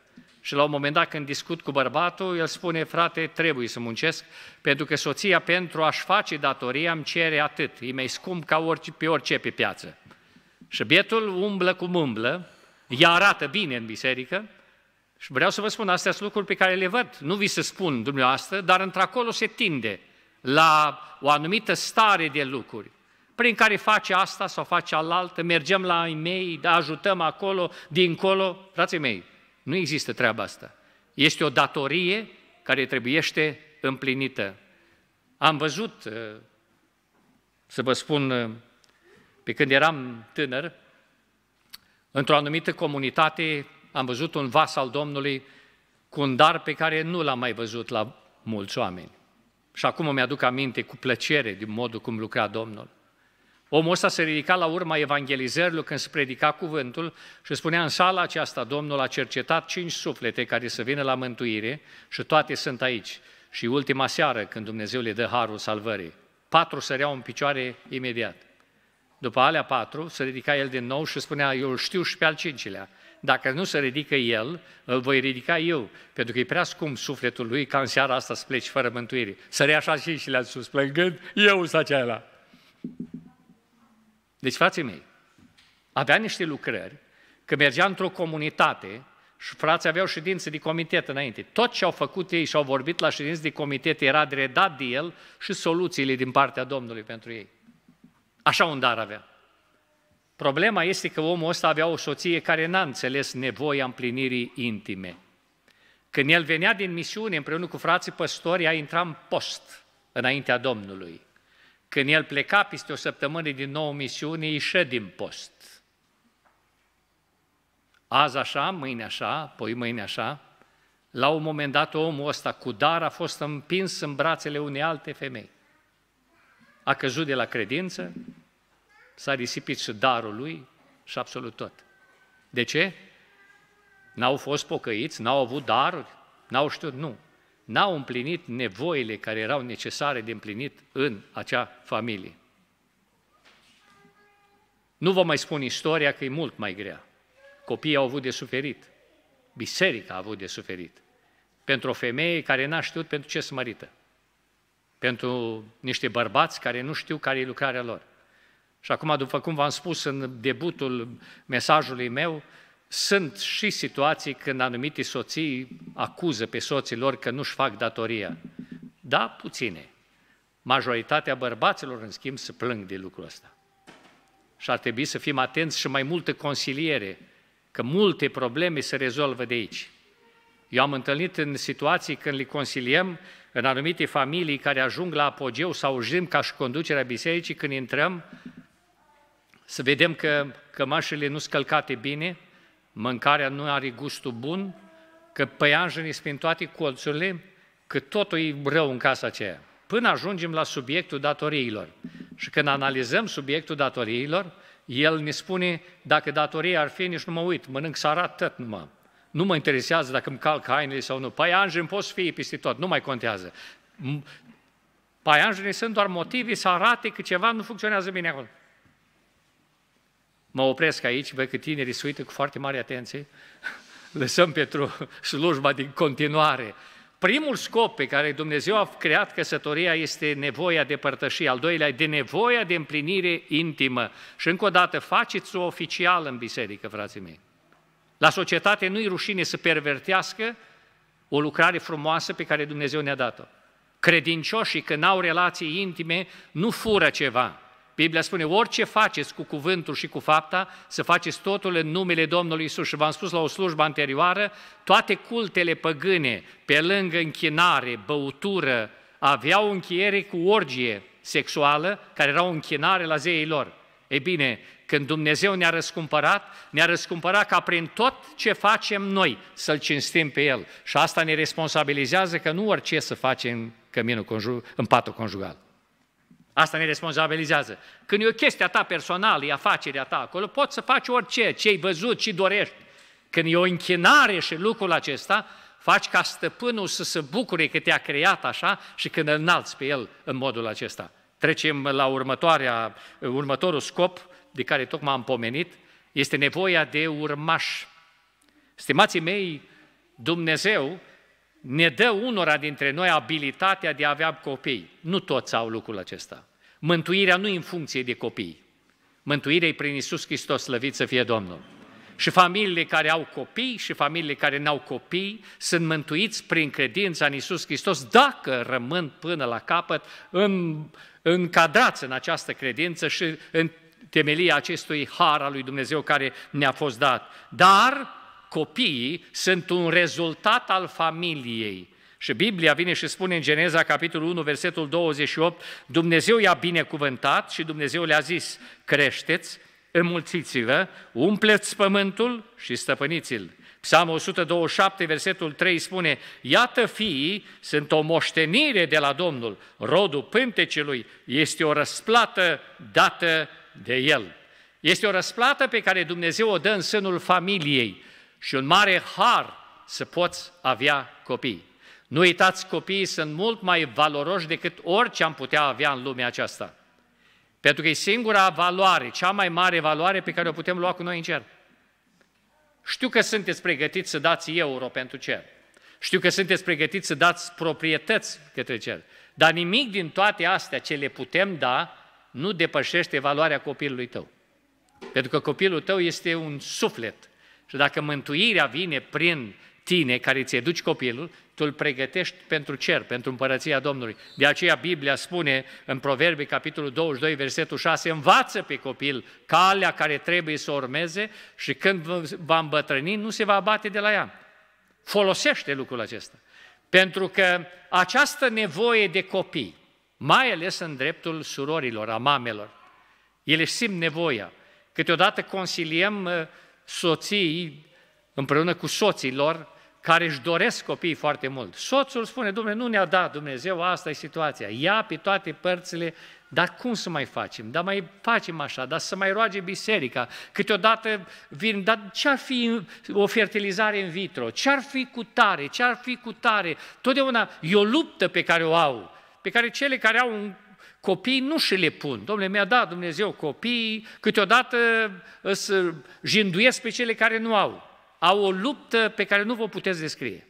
și la un moment dat când discut cu bărbatul, el spune, frate, trebuie să muncesc, pentru că soția pentru a-și face datoria îmi cere atât, e mai scump ca orice, pe orice pe piață. Și bietul umblă cum umblă, ea arată bine în biserică și vreau să vă spun, astea sunt lucruri pe care le văd. Nu vi se spun dumneavoastră, dar într-acolo se tinde la o anumită stare de lucruri prin care face asta sau face alaltă, mergem la ai mei, da, ajutăm acolo, dincolo. Frații mei, nu există treaba asta. Este o datorie care trebuiește împlinită. Am văzut, uh, să vă spun, uh, pe când eram tânăr, Într-o anumită comunitate am văzut un vas al Domnului cu un dar pe care nu l-am mai văzut la mulți oameni. Și acum îmi aduc aminte cu plăcere din modul cum lucra Domnul. Omul ăsta se ridica la urma evangelizărilor când se predica cuvântul și spunea în sala aceasta, Domnul a cercetat cinci suflete care să vină la mântuire și toate sunt aici. Și ultima seară când Dumnezeu le dă harul salvării, patru săreau în picioare imediat. După alea patru, se ridica el din nou și spunea, eu îl știu și pe al cincilea. Dacă nu se ridică el, îl voi ridica eu, pentru că e prea scump sufletul lui ca în seara asta să pleci fără mântuire. Sări așa le-a sus, plângând, eu sunt acela. Deci, frații mei, avea niște lucrări, că mergea într-o comunitate și frații aveau ședințe de comitet înainte. Tot ce au făcut ei și au vorbit la ședințe de comitet era dredat de el și soluțiile din partea Domnului pentru ei. Așa un dar avea. Problema este că omul ăsta avea o soție care n-a înțeles nevoia împlinirii intime. Când el venea din misiune împreună cu frații păstori, a intra în post înaintea Domnului. Când el pleca peste o săptămână din nou misiune, ieșe din post. Azi așa, mâine așa, poi mâine așa. La un moment dat omul ăsta cu dar a fost împins în brațele unei alte femei. A căzut de la credință, s-a risipit și darul lui și absolut tot. De ce? N-au fost pocăiți, n-au avut daruri, n-au știut, nu. N-au împlinit nevoile care erau necesare de împlinit în acea familie. Nu vă mai spun istoria că e mult mai grea. Copiii au avut de suferit. Biserica a avut de suferit. Pentru o femeie care n-a știut pentru ce să mărită. Pentru niște bărbați care nu știu care e lucrarea lor. Și acum, după cum v-am spus în debutul mesajului meu, sunt și situații când anumite soții acuză pe soții lor că nu-și fac datoria. Da, puține. Majoritatea bărbaților, în schimb, se plâng de lucrul ăsta. Și ar trebui să fim atenți și mai multă consiliere, că multe probleme se rezolvă de aici. Eu am întâlnit în situații când le consiliem în anumite familii care ajung la apogeu sau jim ca și conducerea bisericii, când intrăm, să vedem că cămașele nu scălcate bine, mâncarea nu are gustul bun, că păianjenii sunt prin toate colțurile, că totul e rău în casa aceea. Până ajungem la subiectul datoriilor. Și când analizăm subiectul datoriilor, el ne spune, dacă datoria ar fi, nici nu mă uit, mănânc arat tot numai. Nu mă interesează dacă îmi calc hainele sau nu. Păianjeni, pot fi peste tot, nu mai contează. Păianjenii sunt doar motive să arate că ceva nu funcționează bine acolo. Mă opresc aici, văd că tinerii se uită cu foarte mare atenție. [LAUGHS] Lăsăm pentru [LAUGHS] slujba din continuare. Primul scop pe care Dumnezeu a creat căsătoria este nevoia de părtășie, al doilea de nevoia de împlinire intimă. Și încă o dată, faceți-o oficial în biserică, frații mei. La societate nu-i rușine să pervertească o lucrare frumoasă pe care Dumnezeu ne-a dat-o. Credincioșii, când au relații intime, nu fură ceva, Biblia spune, orice faceți cu cuvântul și cu fapta, să faceți totul în numele Domnului Isus. Și v-am spus la o slujbă anterioară, toate cultele păgâne, pe lângă închinare, băutură, aveau închiere cu orgie sexuală, care era o închinare la zeii lor. Ei bine, când Dumnezeu ne-a răscumpărat, ne-a răscumpărat ca prin tot ce facem noi să-L cinstim pe El. Și asta ne responsabilizează că nu orice să facem în, căminul, în patul conjugal. Asta ne responsabilizează. Când e o chestie a ta personală, e afacerea ta acolo, poți să faci orice, ce-ai văzut, ce dorești. Când e o închinare și lucrul acesta, faci ca stăpânul să se bucure că te-a creat așa și când îl înalți pe el în modul acesta. Trecem la următoarea, următorul scop de care tocmai am pomenit, este nevoia de urmaș. Stimații mei, Dumnezeu ne dă unora dintre noi abilitatea de a avea copii. Nu toți au lucrul acesta. Mântuirea nu e în funcție de copii. Mântuirea e prin Isus Hristos, slăvit să fie Domnul. Și familiile care au copii și familiile care n-au copii sunt mântuiți prin credința în Isus Hristos dacă rămân până la capăt în, încadrați în această credință și în temelia acestui har al lui Dumnezeu care ne-a fost dat. Dar copiii sunt un rezultat al familiei și Biblia vine și spune în Geneza, capitolul 1, versetul 28, Dumnezeu i-a binecuvântat și Dumnezeu le-a zis, creșteți, înmulțiți-vă, umpleți pământul și stăpâniți-l. Psalmul 127, versetul 3 spune, Iată fiii sunt o moștenire de la Domnul, rodul pântecelui este o răsplată dată de el. Este o răsplată pe care Dumnezeu o dă în sânul familiei și un mare har să poți avea copii. Nu uitați, copiii sunt mult mai valoroși decât orice am putea avea în lumea aceasta. Pentru că e singura valoare, cea mai mare valoare pe care o putem lua cu noi în cer. Știu că sunteți pregătiți să dați euro pentru cer. Știu că sunteți pregătiți să dați proprietăți către cer. Dar nimic din toate astea ce le putem da nu depășește valoarea copilului tău. Pentru că copilul tău este un suflet. Și dacă mântuirea vine prin tine care ți duci copilul, tu îl pregătești pentru cer, pentru împărăția Domnului. De aceea Biblia spune în Proverbe capitolul 22, versetul 6, învață pe copil calea care trebuie să urmeze și când va îmbătrâni nu se va abate de la ea. Folosește lucrul acesta. Pentru că această nevoie de copii, mai ales în dreptul surorilor, a mamelor, ele simt nevoia. Câteodată consiliem uh, soții împreună cu soții lor care își doresc copii foarte mult. Soțul spune, Dumne, nu ne-a dat Dumnezeu, asta e situația. Ia pe toate părțile, dar cum să mai facem? Dar mai facem așa, dar să mai roage biserica. Câteodată vin, dar ce-ar fi o fertilizare în vitro? Ce-ar fi cu tare? Ce-ar fi cu tare? Totdeauna e o luptă pe care o au, pe care cele care au un copii nu și le pun. Domnule, mi-a dat Dumnezeu copii, câteodată îți jinduiesc pe cele care nu au au o luptă pe care nu vă puteți descrie.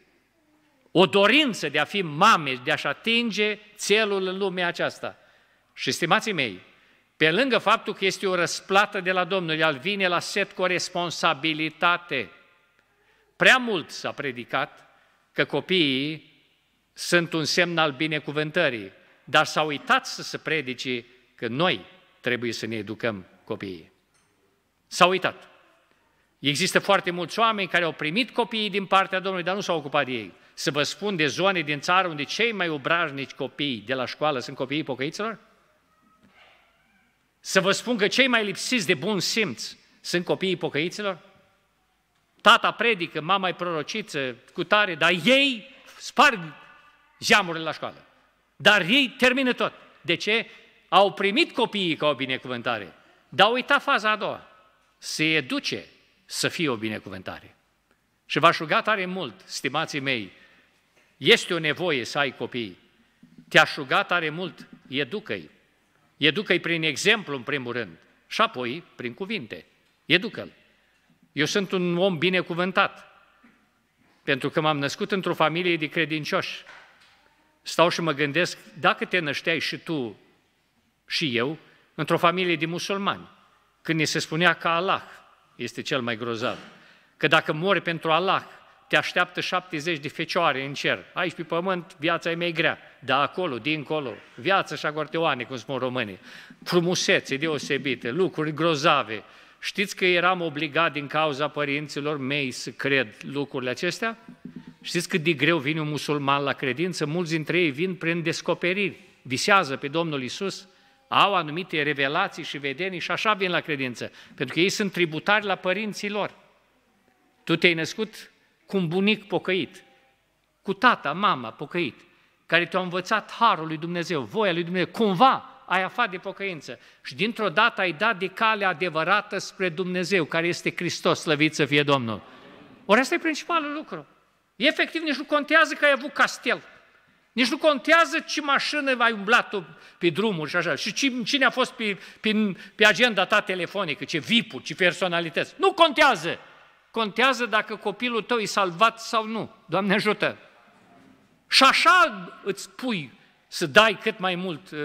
O dorință de a fi mame, de a-și atinge țelul în lumea aceasta. Și, stimații mei, pe lângă faptul că este o răsplată de la Domnul, el vine la set cu o responsabilitate. Prea mult s-a predicat că copiii sunt un semn al binecuvântării, dar s-a uitat să se predice că noi trebuie să ne educăm copiii. S-a uitat. Există foarte mulți oameni care au primit copiii din partea Domnului, dar nu s-au ocupat de ei. Să vă spun de zone din țară unde cei mai obrajnici copii de la școală sunt copiii pocăiților? Să vă spun că cei mai lipsiți de bun simț sunt copiii pocăiților? Tata predică, mama e prorociță, cu tare, dar ei sparg geamurile la școală. Dar ei termină tot. De ce? Au primit copiii ca o binecuvântare, dar uita faza a doua. Se educe, să fie o binecuvântare. Și v-aș ruga tare mult, stimații mei, este o nevoie să ai copii. Te-aș ruga tare mult, educă-i. Educă-i prin exemplu, în primul rând, și apoi prin cuvinte. Educă-l. Eu sunt un om binecuvântat, pentru că m-am născut într-o familie de credincioși. Stau și mă gândesc, dacă te nășteai și tu și eu, într-o familie de musulmani, când ni se spunea că Allah este cel mai grozav. Că dacă mori pentru Allah, te așteaptă 70 de fecioare în cer. Aici pe pământ viața e mai grea, dar acolo, dincolo, viața și agorteoane, cum spun românii, frumusețe deosebite, lucruri grozave. Știți că eram obligat din cauza părinților mei să cred lucrurile acestea? Știți cât de greu vine un musulman la credință? Mulți dintre ei vin prin descoperiri, visează pe Domnul Isus, au anumite revelații și vedenii și așa vin la credință, pentru că ei sunt tributari la părinții lor. Tu te-ai născut cu un bunic pocăit, cu tata, mama pocăit, care te-a învățat harul lui Dumnezeu, voia lui Dumnezeu, cumva ai aflat de pocăință și dintr-o dată ai dat de calea adevărată spre Dumnezeu, care este Hristos, slăvit să fie Domnul. Ori asta e principalul lucru. Efectiv, nici nu contează că ai avut castel, nici nu contează ce mașină ai umblat tu pe drumuri și așa, și cine a fost pe, pe, pe agenda ta telefonică, ce vip ce personalități. Nu contează! Contează dacă copilul tău e salvat sau nu. Doamne ajută! Și așa îți pui să dai cât mai mult uh,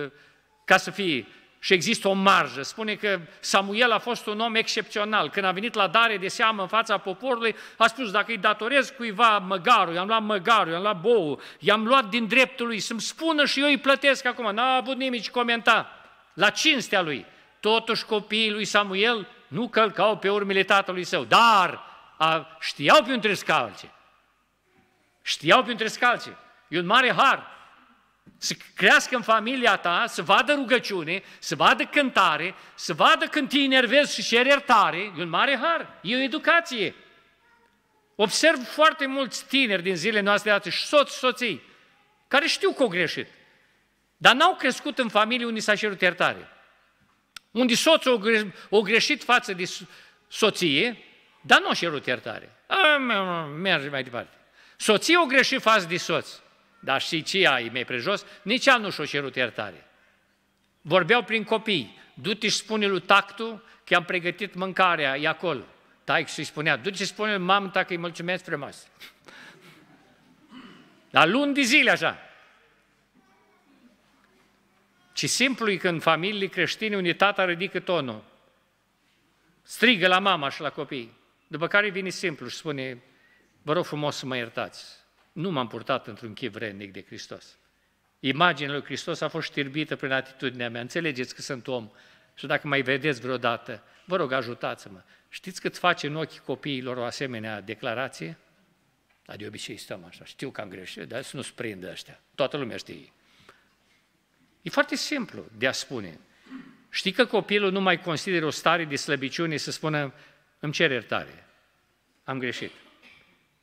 ca să fie și există o marjă. Spune că Samuel a fost un om excepțional. Când a venit la dare de seamă în fața poporului, a spus, dacă îi datorez cuiva măgarul, i-am luat măgarul, i-am luat bou, i-am luat din dreptul lui, să-mi spună și eu îi plătesc acum. N-a avut nimic comenta la cinstea lui. Totuși copiii lui Samuel nu călcau pe urmele tatălui său, dar a, știau pe între scalce. Știau pe între scalce. E un mare har. Să crească în familia ta, să vadă rugăciune, să vadă cântare, să vadă când te enervezi și ceri iertare, e un mare har, e o educație. Observ foarte mulți tineri din zilele noastre de și soți, soții, care știu că au greșit, dar n-au crescut în familie unde s-a cerut iertare. Unde soțul o greșit față de soție, dar nu a cerut iertare. Merge mai departe. Soția o greșit față de soț dar și ce ai mai prejos, nici ea nu și-a cerut iertare. Vorbeau prin copii, du-te și spune lui Tactu că am pregătit mâncarea, e acolo. Taic și spunea, du-te și spune lui mamă că îi mulțumesc frumos. Dar luni de zile așa. Ci simplu e când familii creștine unitatea ridică tonul. Strigă la mama și la copii. După care vine simplu și spune, vă rog frumos să mă iertați nu m-am purtat într-un chip vrednic de Hristos. Imaginea lui Hristos a fost știrbită prin atitudinea mea. Înțelegeți că sunt om și dacă mai vedeți vreodată, vă rog, ajutați-mă. Știți cât face în ochii copiilor o asemenea declarație? Dar de obicei stăm așa, știu că am greșit, dar să nu sprindă ăștia. Toată lumea știe. E foarte simplu de a spune. Știi că copilul nu mai consideră o stare de slăbiciune să spună, îmi cer iertare, am greșit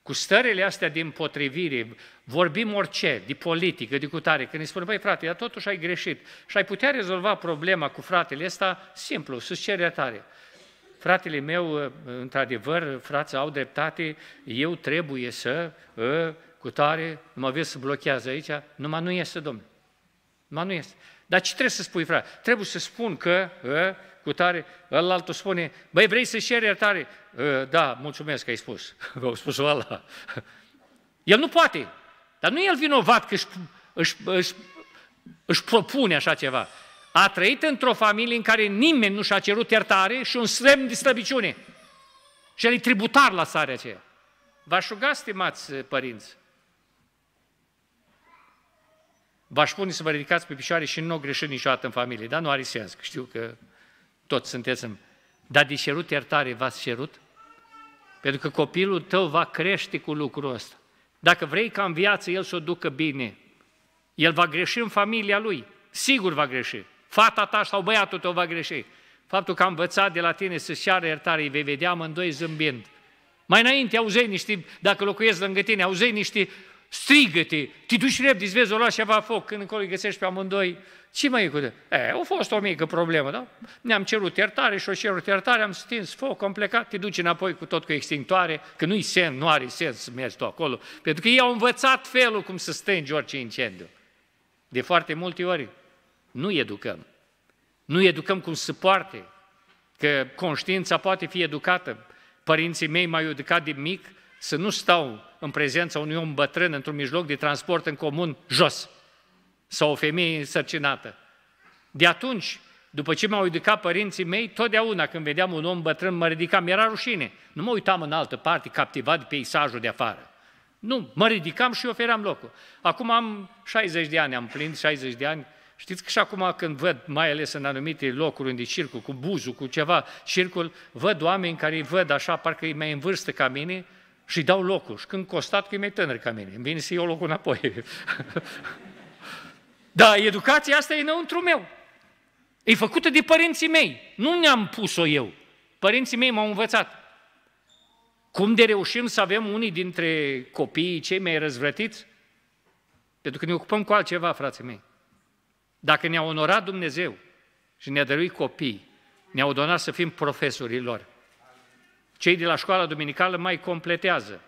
cu stările astea din potrivire, vorbim orice, de politică, de cutare, când îi spune, băi frate, dar totuși ai greșit și ai putea rezolva problema cu fratele ăsta simplu, să-ți cere tare. Fratele meu, ă, într-adevăr, frații au dreptate, eu trebuie să, ă, cu tare, mă vezi să blochează aici, numai nu este, domnule. Numai nu este. Dar ce trebuie să spui, frate? Trebuie să spun că ă, cu tare, ălaltul spune, băi, vrei să-și ceri iertare? Ă, da, mulțumesc că ai spus, [LAUGHS] v-au spus ăla. [LAUGHS] El nu poate, dar nu e el vinovat că își, își, își, își propune așa ceva. A trăit într-o familie în care nimeni nu și-a cerut iertare și un semn de slăbiciune. Și el e tributar la sarea aceea. V-aș ruga, stimați ă, părinți, v-aș pune să vă ridicați pe picioare și nu o greșit niciodată în familie, dar nu are sens, că știu că toți sunteți în... Dar de cerut iertare v-ați cerut? Pentru că copilul tău va crește cu lucrul ăsta. Dacă vrei ca în viață el să o ducă bine, el va greși în familia lui, sigur va greși. Fata ta sau băiatul tău va greși. Faptul că a învățat de la tine să-și ceară iertare, îi vei vedea amândoi zâmbind. Mai înainte auzei niște, dacă locuiesc lângă tine, auzei niște strigăte, te duci repede, îți vezi o luat ceva foc, când încolo îi găsești pe amândoi ce mai e cu de? E, a fost o mică problemă, da? Ne-am cerut iertare și o cerut iertare, am stins foc, am plecat, te duci înapoi cu tot cu extintoare, că nu-i sens, nu are sens să mergi tu acolo, pentru că ei au învățat felul cum să stângi orice incendiu. De foarte multe ori nu educăm. Nu educăm cum să poarte, că conștiința poate fi educată. Părinții mei m-au educat de mic să nu stau în prezența unui om bătrân într-un mijloc de transport în comun jos sau o femeie însărcinată. De atunci, după ce m-au ridicat părinții mei, totdeauna când vedeam un om bătrân, mă ridicam, era rușine. Nu mă uitam în altă parte, captivat de peisajul de afară. Nu, mă ridicam și ofeream locul. Acum am 60 de ani, am plinit 60 de ani. Știți că și acum când văd, mai ales în anumite locuri unde circul, cu buzul, cu ceva, circul, văd oameni care îi văd așa, parcă e mai în vârstă ca mine, și dau locul. Și când constat că e mai tânăr ca mine, îmi vine să iau locul înapoi. [LAUGHS] Dar educația asta e înăuntru meu. E făcută de părinții mei. Nu ne-am pus-o eu. Părinții mei m-au învățat. Cum de reușim să avem unii dintre copiii cei mai răzvrătiți? Pentru că ne ocupăm cu altceva, frații mei. Dacă ne-a onorat Dumnezeu și ne-a dăruit copii, ne-a donat să fim profesorii lor. Cei de la școala duminicală mai completează.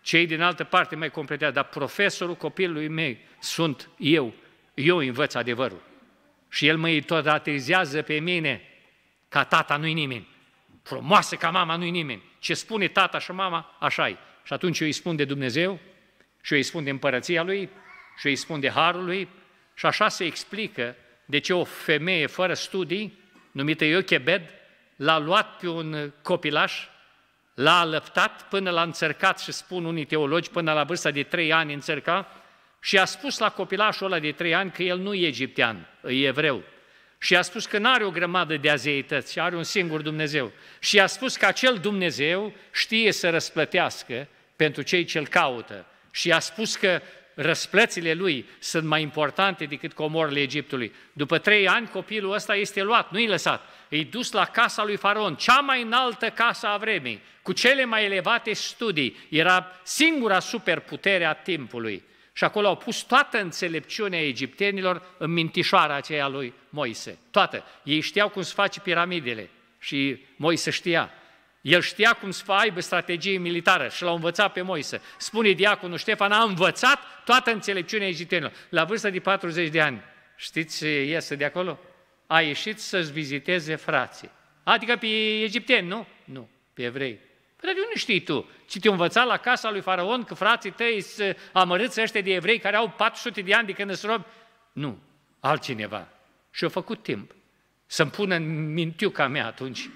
Cei din altă parte mai completează, dar profesorul copilului meu sunt eu, eu învăț adevărul. Și el mă idolatrizează pe mine ca tata nu-i nimeni, frumoasă ca mama nu-i nimeni. Ce spune tata și mama, așa -i. Și atunci eu îi spun de Dumnezeu, și eu îi spun de împărăția lui, și eu îi spun de harul lui, și așa se explică de ce o femeie fără studii, numită Iochebed, l-a luat pe un copilaș, l-a alăptat până l-a înțărcat și spun unii teologi, până la vârsta de trei ani înțărca și a spus la copilașul ăla de trei ani că el nu e egiptean, e evreu. Și a spus că nu are o grămadă de azeități, și are un singur Dumnezeu. Și a spus că acel Dumnezeu știe să răsplătească pentru cei ce îl caută. Și a spus că răsplățile lui sunt mai importante decât comorile Egiptului. După trei ani, copilul ăsta este luat, nu-i lăsat. Îi dus la casa lui Faraon, cea mai înaltă casa a vremii, cu cele mai elevate studii. Era singura superputere a timpului. Și acolo au pus toată înțelepciunea egiptenilor în mintișoara aceea lui Moise. Toată. Ei știau cum să face piramidele și Moise știa. El știa cum să aibă strategie militară și l-a învățat pe Moise. Spune diaconul Ștefan, a învățat toată înțelepciunea egiptenilor. La vârsta de 40 de ani, știți ce iese de acolo? A ieșit să-și viziteze frații. Adică pe egipteni, nu? Nu, pe evrei. Dar de știi tu? Ci te învăța la casa lui Faraon că frații tăi sunt amărâți ăștia de evrei care au 400 de ani de când sunt robi? Nu, altcineva. Și a făcut timp să-mi pună în mintiuca mea atunci,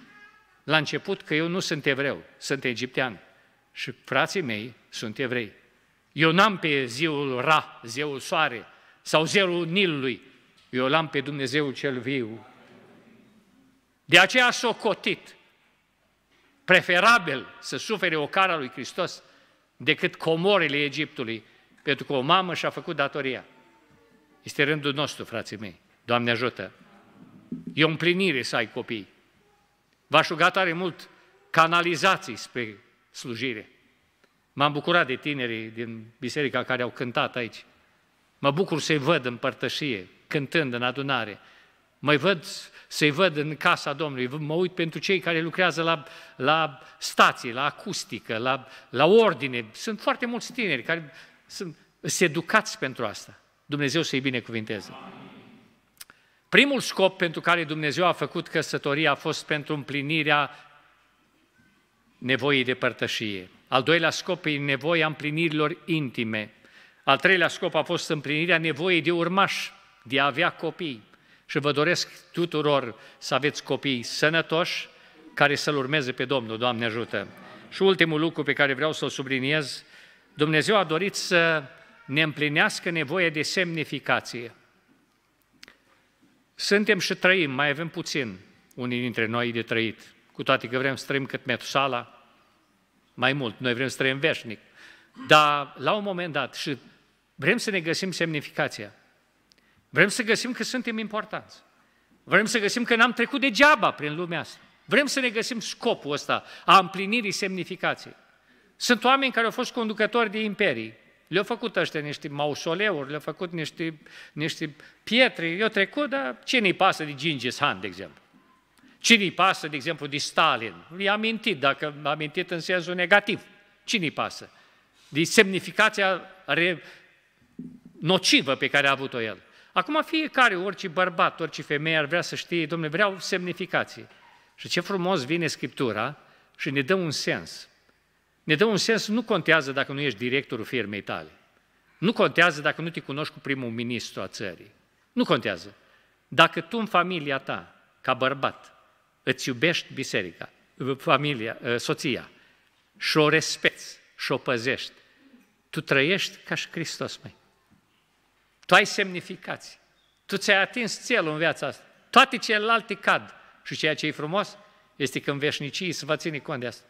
la început, că eu nu sunt evreu, sunt egiptean. Și frații mei sunt evrei. Eu n-am pe ziul Ra, zeul soare, sau zeul Nilului. Eu l-am pe Dumnezeu cel viu. De aceea s-o cotit preferabil să sufere o cara lui Hristos decât comorile Egiptului, pentru că o mamă și-a făcut datoria. Este rândul nostru, frații mei. Doamne ajută! E o împlinire să ai copii. V-aș ruga tare mult canalizații spre slujire. M-am bucurat de tinerii din biserica care au cântat aici. Mă bucur să-i văd în părtășie, cântând în adunare. Mai văd, să-i văd în casa Domnului, mă uit pentru cei care lucrează la, la stații, la acustică, la, la ordine. Sunt foarte mulți tineri care sunt, educați pentru asta. Dumnezeu să-i binecuvinteze. Primul scop pentru care Dumnezeu a făcut căsătoria a fost pentru împlinirea nevoii de părtășie. Al doilea scop e nevoia împlinirilor intime. Al treilea scop a fost împlinirea nevoii de urmași, de a avea copii. Și vă doresc tuturor să aveți copii sănătoși care să-L urmeze pe Domnul, Doamne ajută! Și ultimul lucru pe care vreau să-l subliniez, Dumnezeu a dorit să ne împlinească nevoie de semnificație. Suntem și trăim, mai avem puțin unii dintre noi de trăit, cu toate că vrem să trăim cât metusala, mai mult, noi vrem să trăim veșnic. Dar la un moment dat și vrem să ne găsim semnificația. Vrem să găsim că suntem importanți. Vrem să găsim că n-am trecut degeaba prin lumea asta. Vrem să ne găsim scopul ăsta a împlinirii semnificației. Sunt oameni care au fost conducători de imperii. Le-au făcut ăștia niște mausoleuri, le-au făcut niște, niște pietre. Eu trecut, dar cine-i pasă de Gingis Han, de exemplu? Cine-i pasă, de exemplu, de Stalin? I-a mintit, dacă a mintit în sensul negativ. Cine-i pasă? De semnificația re... nocivă pe care a avut-o el. Acum fiecare, orice bărbat, orice femeie ar vrea să știe, domnule, vreau semnificație. Și ce frumos vine Scriptura și ne dă un sens. Ne dă un sens, nu contează dacă nu ești directorul firmei tale. Nu contează dacă nu te cunoști cu primul ministru a țării. Nu contează. Dacă tu în familia ta, ca bărbat, îți iubești biserica, familia, ă, soția, și o respecti, și o păzești, tu trăiești ca și Hristos, mai. Tu ai semnificație. Tu ți-ai atins țelul în viața asta. Toate celelalte cad. Și ceea ce e frumos este că în veșnicii să vă ține cont de asta.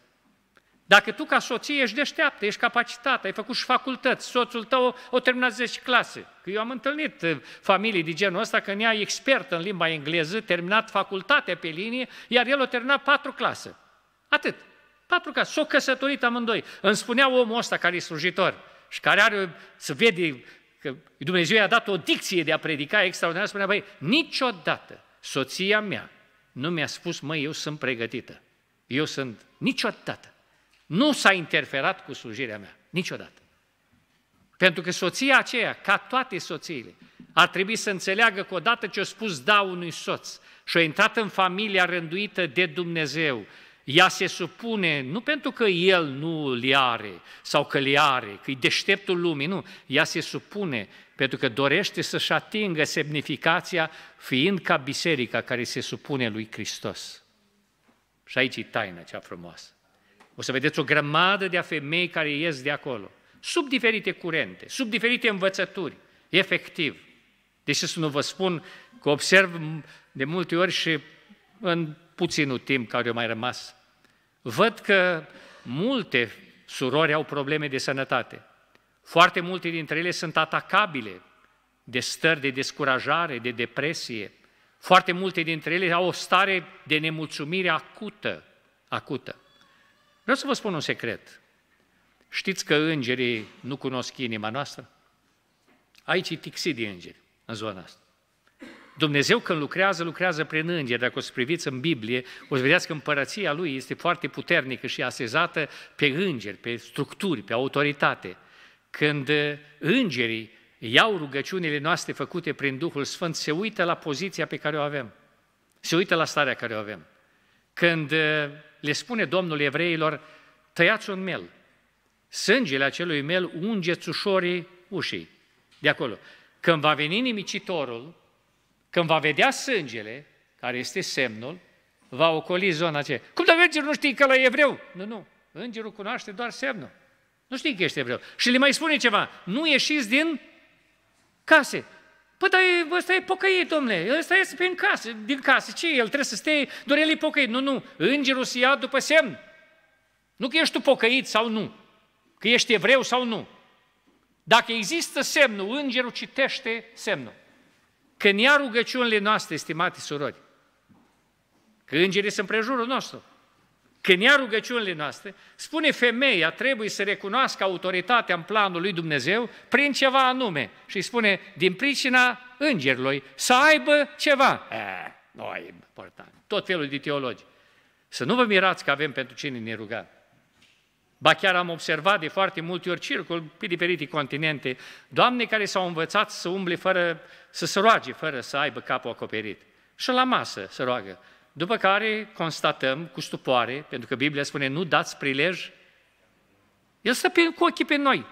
Dacă tu ca soție ești deșteaptă, ești capacitată, ai făcut și facultăți, soțul tău o, termină terminat 10 clase. Că eu am întâlnit uh, familii de genul ăsta, că ea e expert în limba engleză, terminat facultatea pe linie, iar el o terminat patru clase. Atât. Patru clase. S-au căsătorit amândoi. Îmi spunea omul ăsta care e slujitor și care are, să vede că Dumnezeu i-a dat o dicție de a predica extraordinar, spunea, băi, niciodată soția mea nu mi-a spus, măi, eu sunt pregătită, eu sunt, niciodată. Nu s-a interferat cu slujirea mea, niciodată. Pentru că soția aceea, ca toate soțiile, ar trebui să înțeleagă că odată ce a spus da unui soț și a intrat în familia rânduită de Dumnezeu, ea se supune nu pentru că el nu le are sau că le are, că e deșteptul lumii, nu. Ea se supune pentru că dorește să-și atingă semnificația fiind ca biserica care se supune lui Hristos. Și aici e taina cea frumoasă. O să vedeți o grămadă de femei care ies de acolo, sub diferite curente, sub diferite învățături, efectiv. deci să nu vă spun că observ de multe ori și în puținul timp care a mai rămas, Văd că multe surori au probleme de sănătate. Foarte multe dintre ele sunt atacabile de stări de descurajare, de depresie. Foarte multe dintre ele au o stare de nemulțumire acută. acută. Vreau să vă spun un secret. Știți că îngerii nu cunosc inima noastră? Aici e tixit de îngeri, în zona asta. Dumnezeu când lucrează, lucrează prin îngeri. Dacă o să priviți în Biblie, o să vedeți că împărăția lui este foarte puternică și asezată pe îngeri, pe structuri, pe autoritate. Când uh, îngerii iau rugăciunile noastre făcute prin Duhul Sfânt, se uită la poziția pe care o avem. Se uită la starea care o avem. Când uh, le spune Domnul evreilor, tăiați un mel, sângele acelui mel ungeți ușorii ușii. De acolo. Când va veni nimicitorul, când va vedea sângele, care este semnul, va ocoli zona aceea. Cum dar îngerul nu știi că la evreu? Nu, nu. Îngerul cunoaște doar semnul. Nu știi că ești evreu. Și le mai spune ceva. Nu ieșiți din case. Păi, dar ăsta e pocăit, domnule, ăsta este prin casă, din casă, ce el trebuie să stea, doar el e pocăit. Nu, nu, îngerul se ia după semn. Nu că ești tu pocăit sau nu, că ești evreu sau nu. Dacă există semnul, îngerul citește semnul. Când ia rugăciunile noastre, estimate surori, că îngerii sunt prejurul nostru, când ia rugăciunile noastre, spune femeia trebuie să recunoască autoritatea în planul lui Dumnezeu prin ceva anume și spune din pricina îngerilor să aibă ceva. E, nu e important. Tot felul de teologi. Să nu vă mirați că avem pentru cine ne rugăm. Ba chiar am observat de foarte multe ori circul pe diferite continente, doamne care s-au învățat să umble fără, să se roage fără să aibă capul acoperit. Și la masă se roagă. După care constatăm cu stupoare, pentru că Biblia spune nu dați prilej, el stă pe, cu ochii pe noi.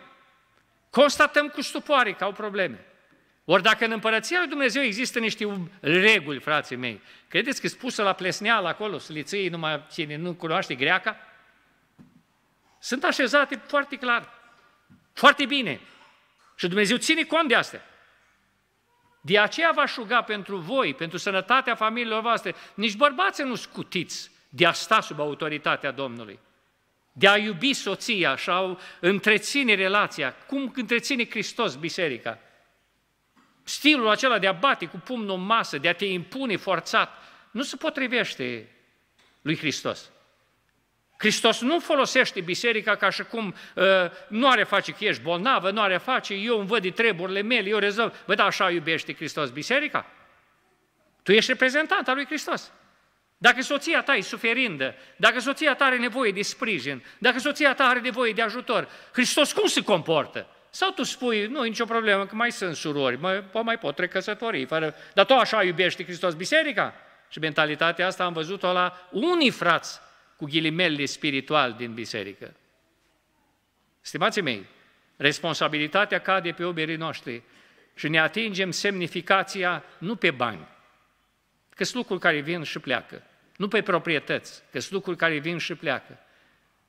Constatăm cu stupoare că au probleme. Ori dacă în Împărăția lui Dumnezeu există niște um, reguli, frații mei, credeți că spusă la plesneală acolo, nu numai cine nu cunoaște greaca? Sunt așezate foarte clar, foarte bine. Și Dumnezeu ține cont de astea. De aceea va șuga pentru voi, pentru sănătatea familiilor voastre, nici bărbații nu scutiți de a sta sub autoritatea Domnului, de a iubi soția și a întreține relația, cum întreține Hristos biserica. Stilul acela de a bate cu pumnul în masă, de a te impune forțat, nu se potrivește lui Hristos. Hristos nu folosește biserica ca și cum uh, nu are face că ești bolnavă, nu are face, eu îmi văd de treburile mele, eu rezolv. Bă, da, așa iubește Hristos biserica? Tu ești reprezentant al lui Hristos. Dacă soția ta e suferindă, dacă soția ta are nevoie de sprijin, dacă soția ta are nevoie de ajutor, Hristos cum se comportă? Sau tu spui, nu, nicio problemă, că mai sunt surori, mai, mai pot căsătorii, fără... dar tu așa iubești Hristos biserica? Și mentalitatea asta am văzut-o la unii frați cu ghilimele spiritual din biserică. Stimații mei, responsabilitatea cade pe oberii noștri și ne atingem semnificația nu pe bani, că sunt lucruri care vin și pleacă, nu pe proprietăți, că sunt lucruri care vin și pleacă.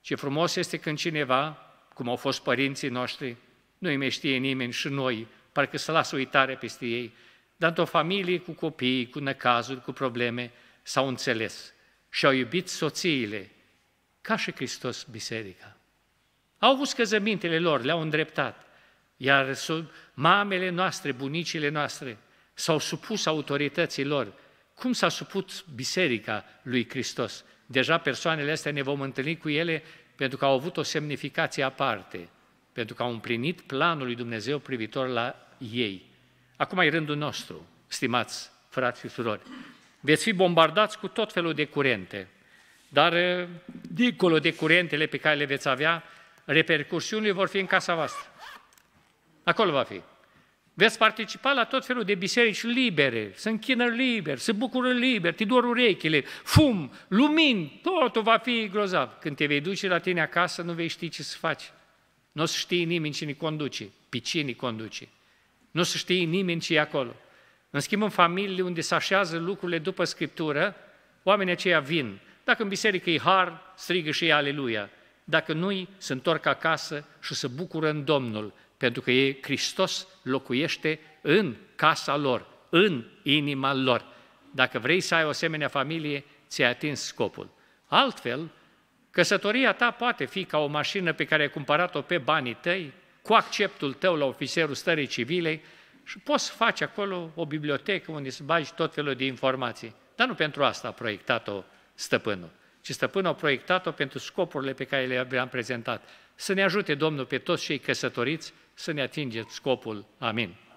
Ce frumos este când cineva, cum au fost părinții noștri, nu-i mai știe nimeni și noi, parcă să lasă uitare peste ei, dar într-o familie cu copii, cu năcazuri, cu probleme, s-au înțeles și au iubit soțiile, ca și Hristos biserica. Au avut scăzămintele lor, le-au îndreptat, iar mamele noastre, bunicile noastre, s-au supus autorității lor. Cum s-a supus biserica lui Hristos? Deja persoanele astea ne vom întâlni cu ele pentru că au avut o semnificație aparte, pentru că au împlinit planul lui Dumnezeu privitor la ei. Acum e rândul nostru, stimați frați și surori veți fi bombardați cu tot felul de curente, dar eh, dincolo de curentele pe care le veți avea, repercursiunile vor fi în casa voastră. Acolo va fi. Veți participa la tot felul de biserici libere, să închină liber, să bucură liber, te dor urechile, fum, lumini, totul va fi grozav. Când te vei duce la tine acasă, nu vei ști ce să faci. Nu o să știe nimeni cine conduce, pe cine conduce. Nu o să știe nimeni ce e acolo. În schimb, în familii unde se așează lucrurile după Scriptură, oamenii aceia vin. Dacă în biserică e har, strigă și ei aleluia. Dacă nu se întorc acasă și se bucură în Domnul, pentru că ei, Hristos locuiește în casa lor, în inima lor. Dacă vrei să ai o asemenea familie, ți-ai atins scopul. Altfel, căsătoria ta poate fi ca o mașină pe care ai cumpărat-o pe banii tăi, cu acceptul tău la ofițerul stării civile, și poți să faci acolo o bibliotecă unde să bagi tot felul de informații. Dar nu pentru asta a proiectat-o stăpânul, ci stăpânul a proiectat-o pentru scopurile pe care le-am prezentat. Să ne ajute Domnul pe toți cei căsătoriți să ne atingeți scopul. Amin.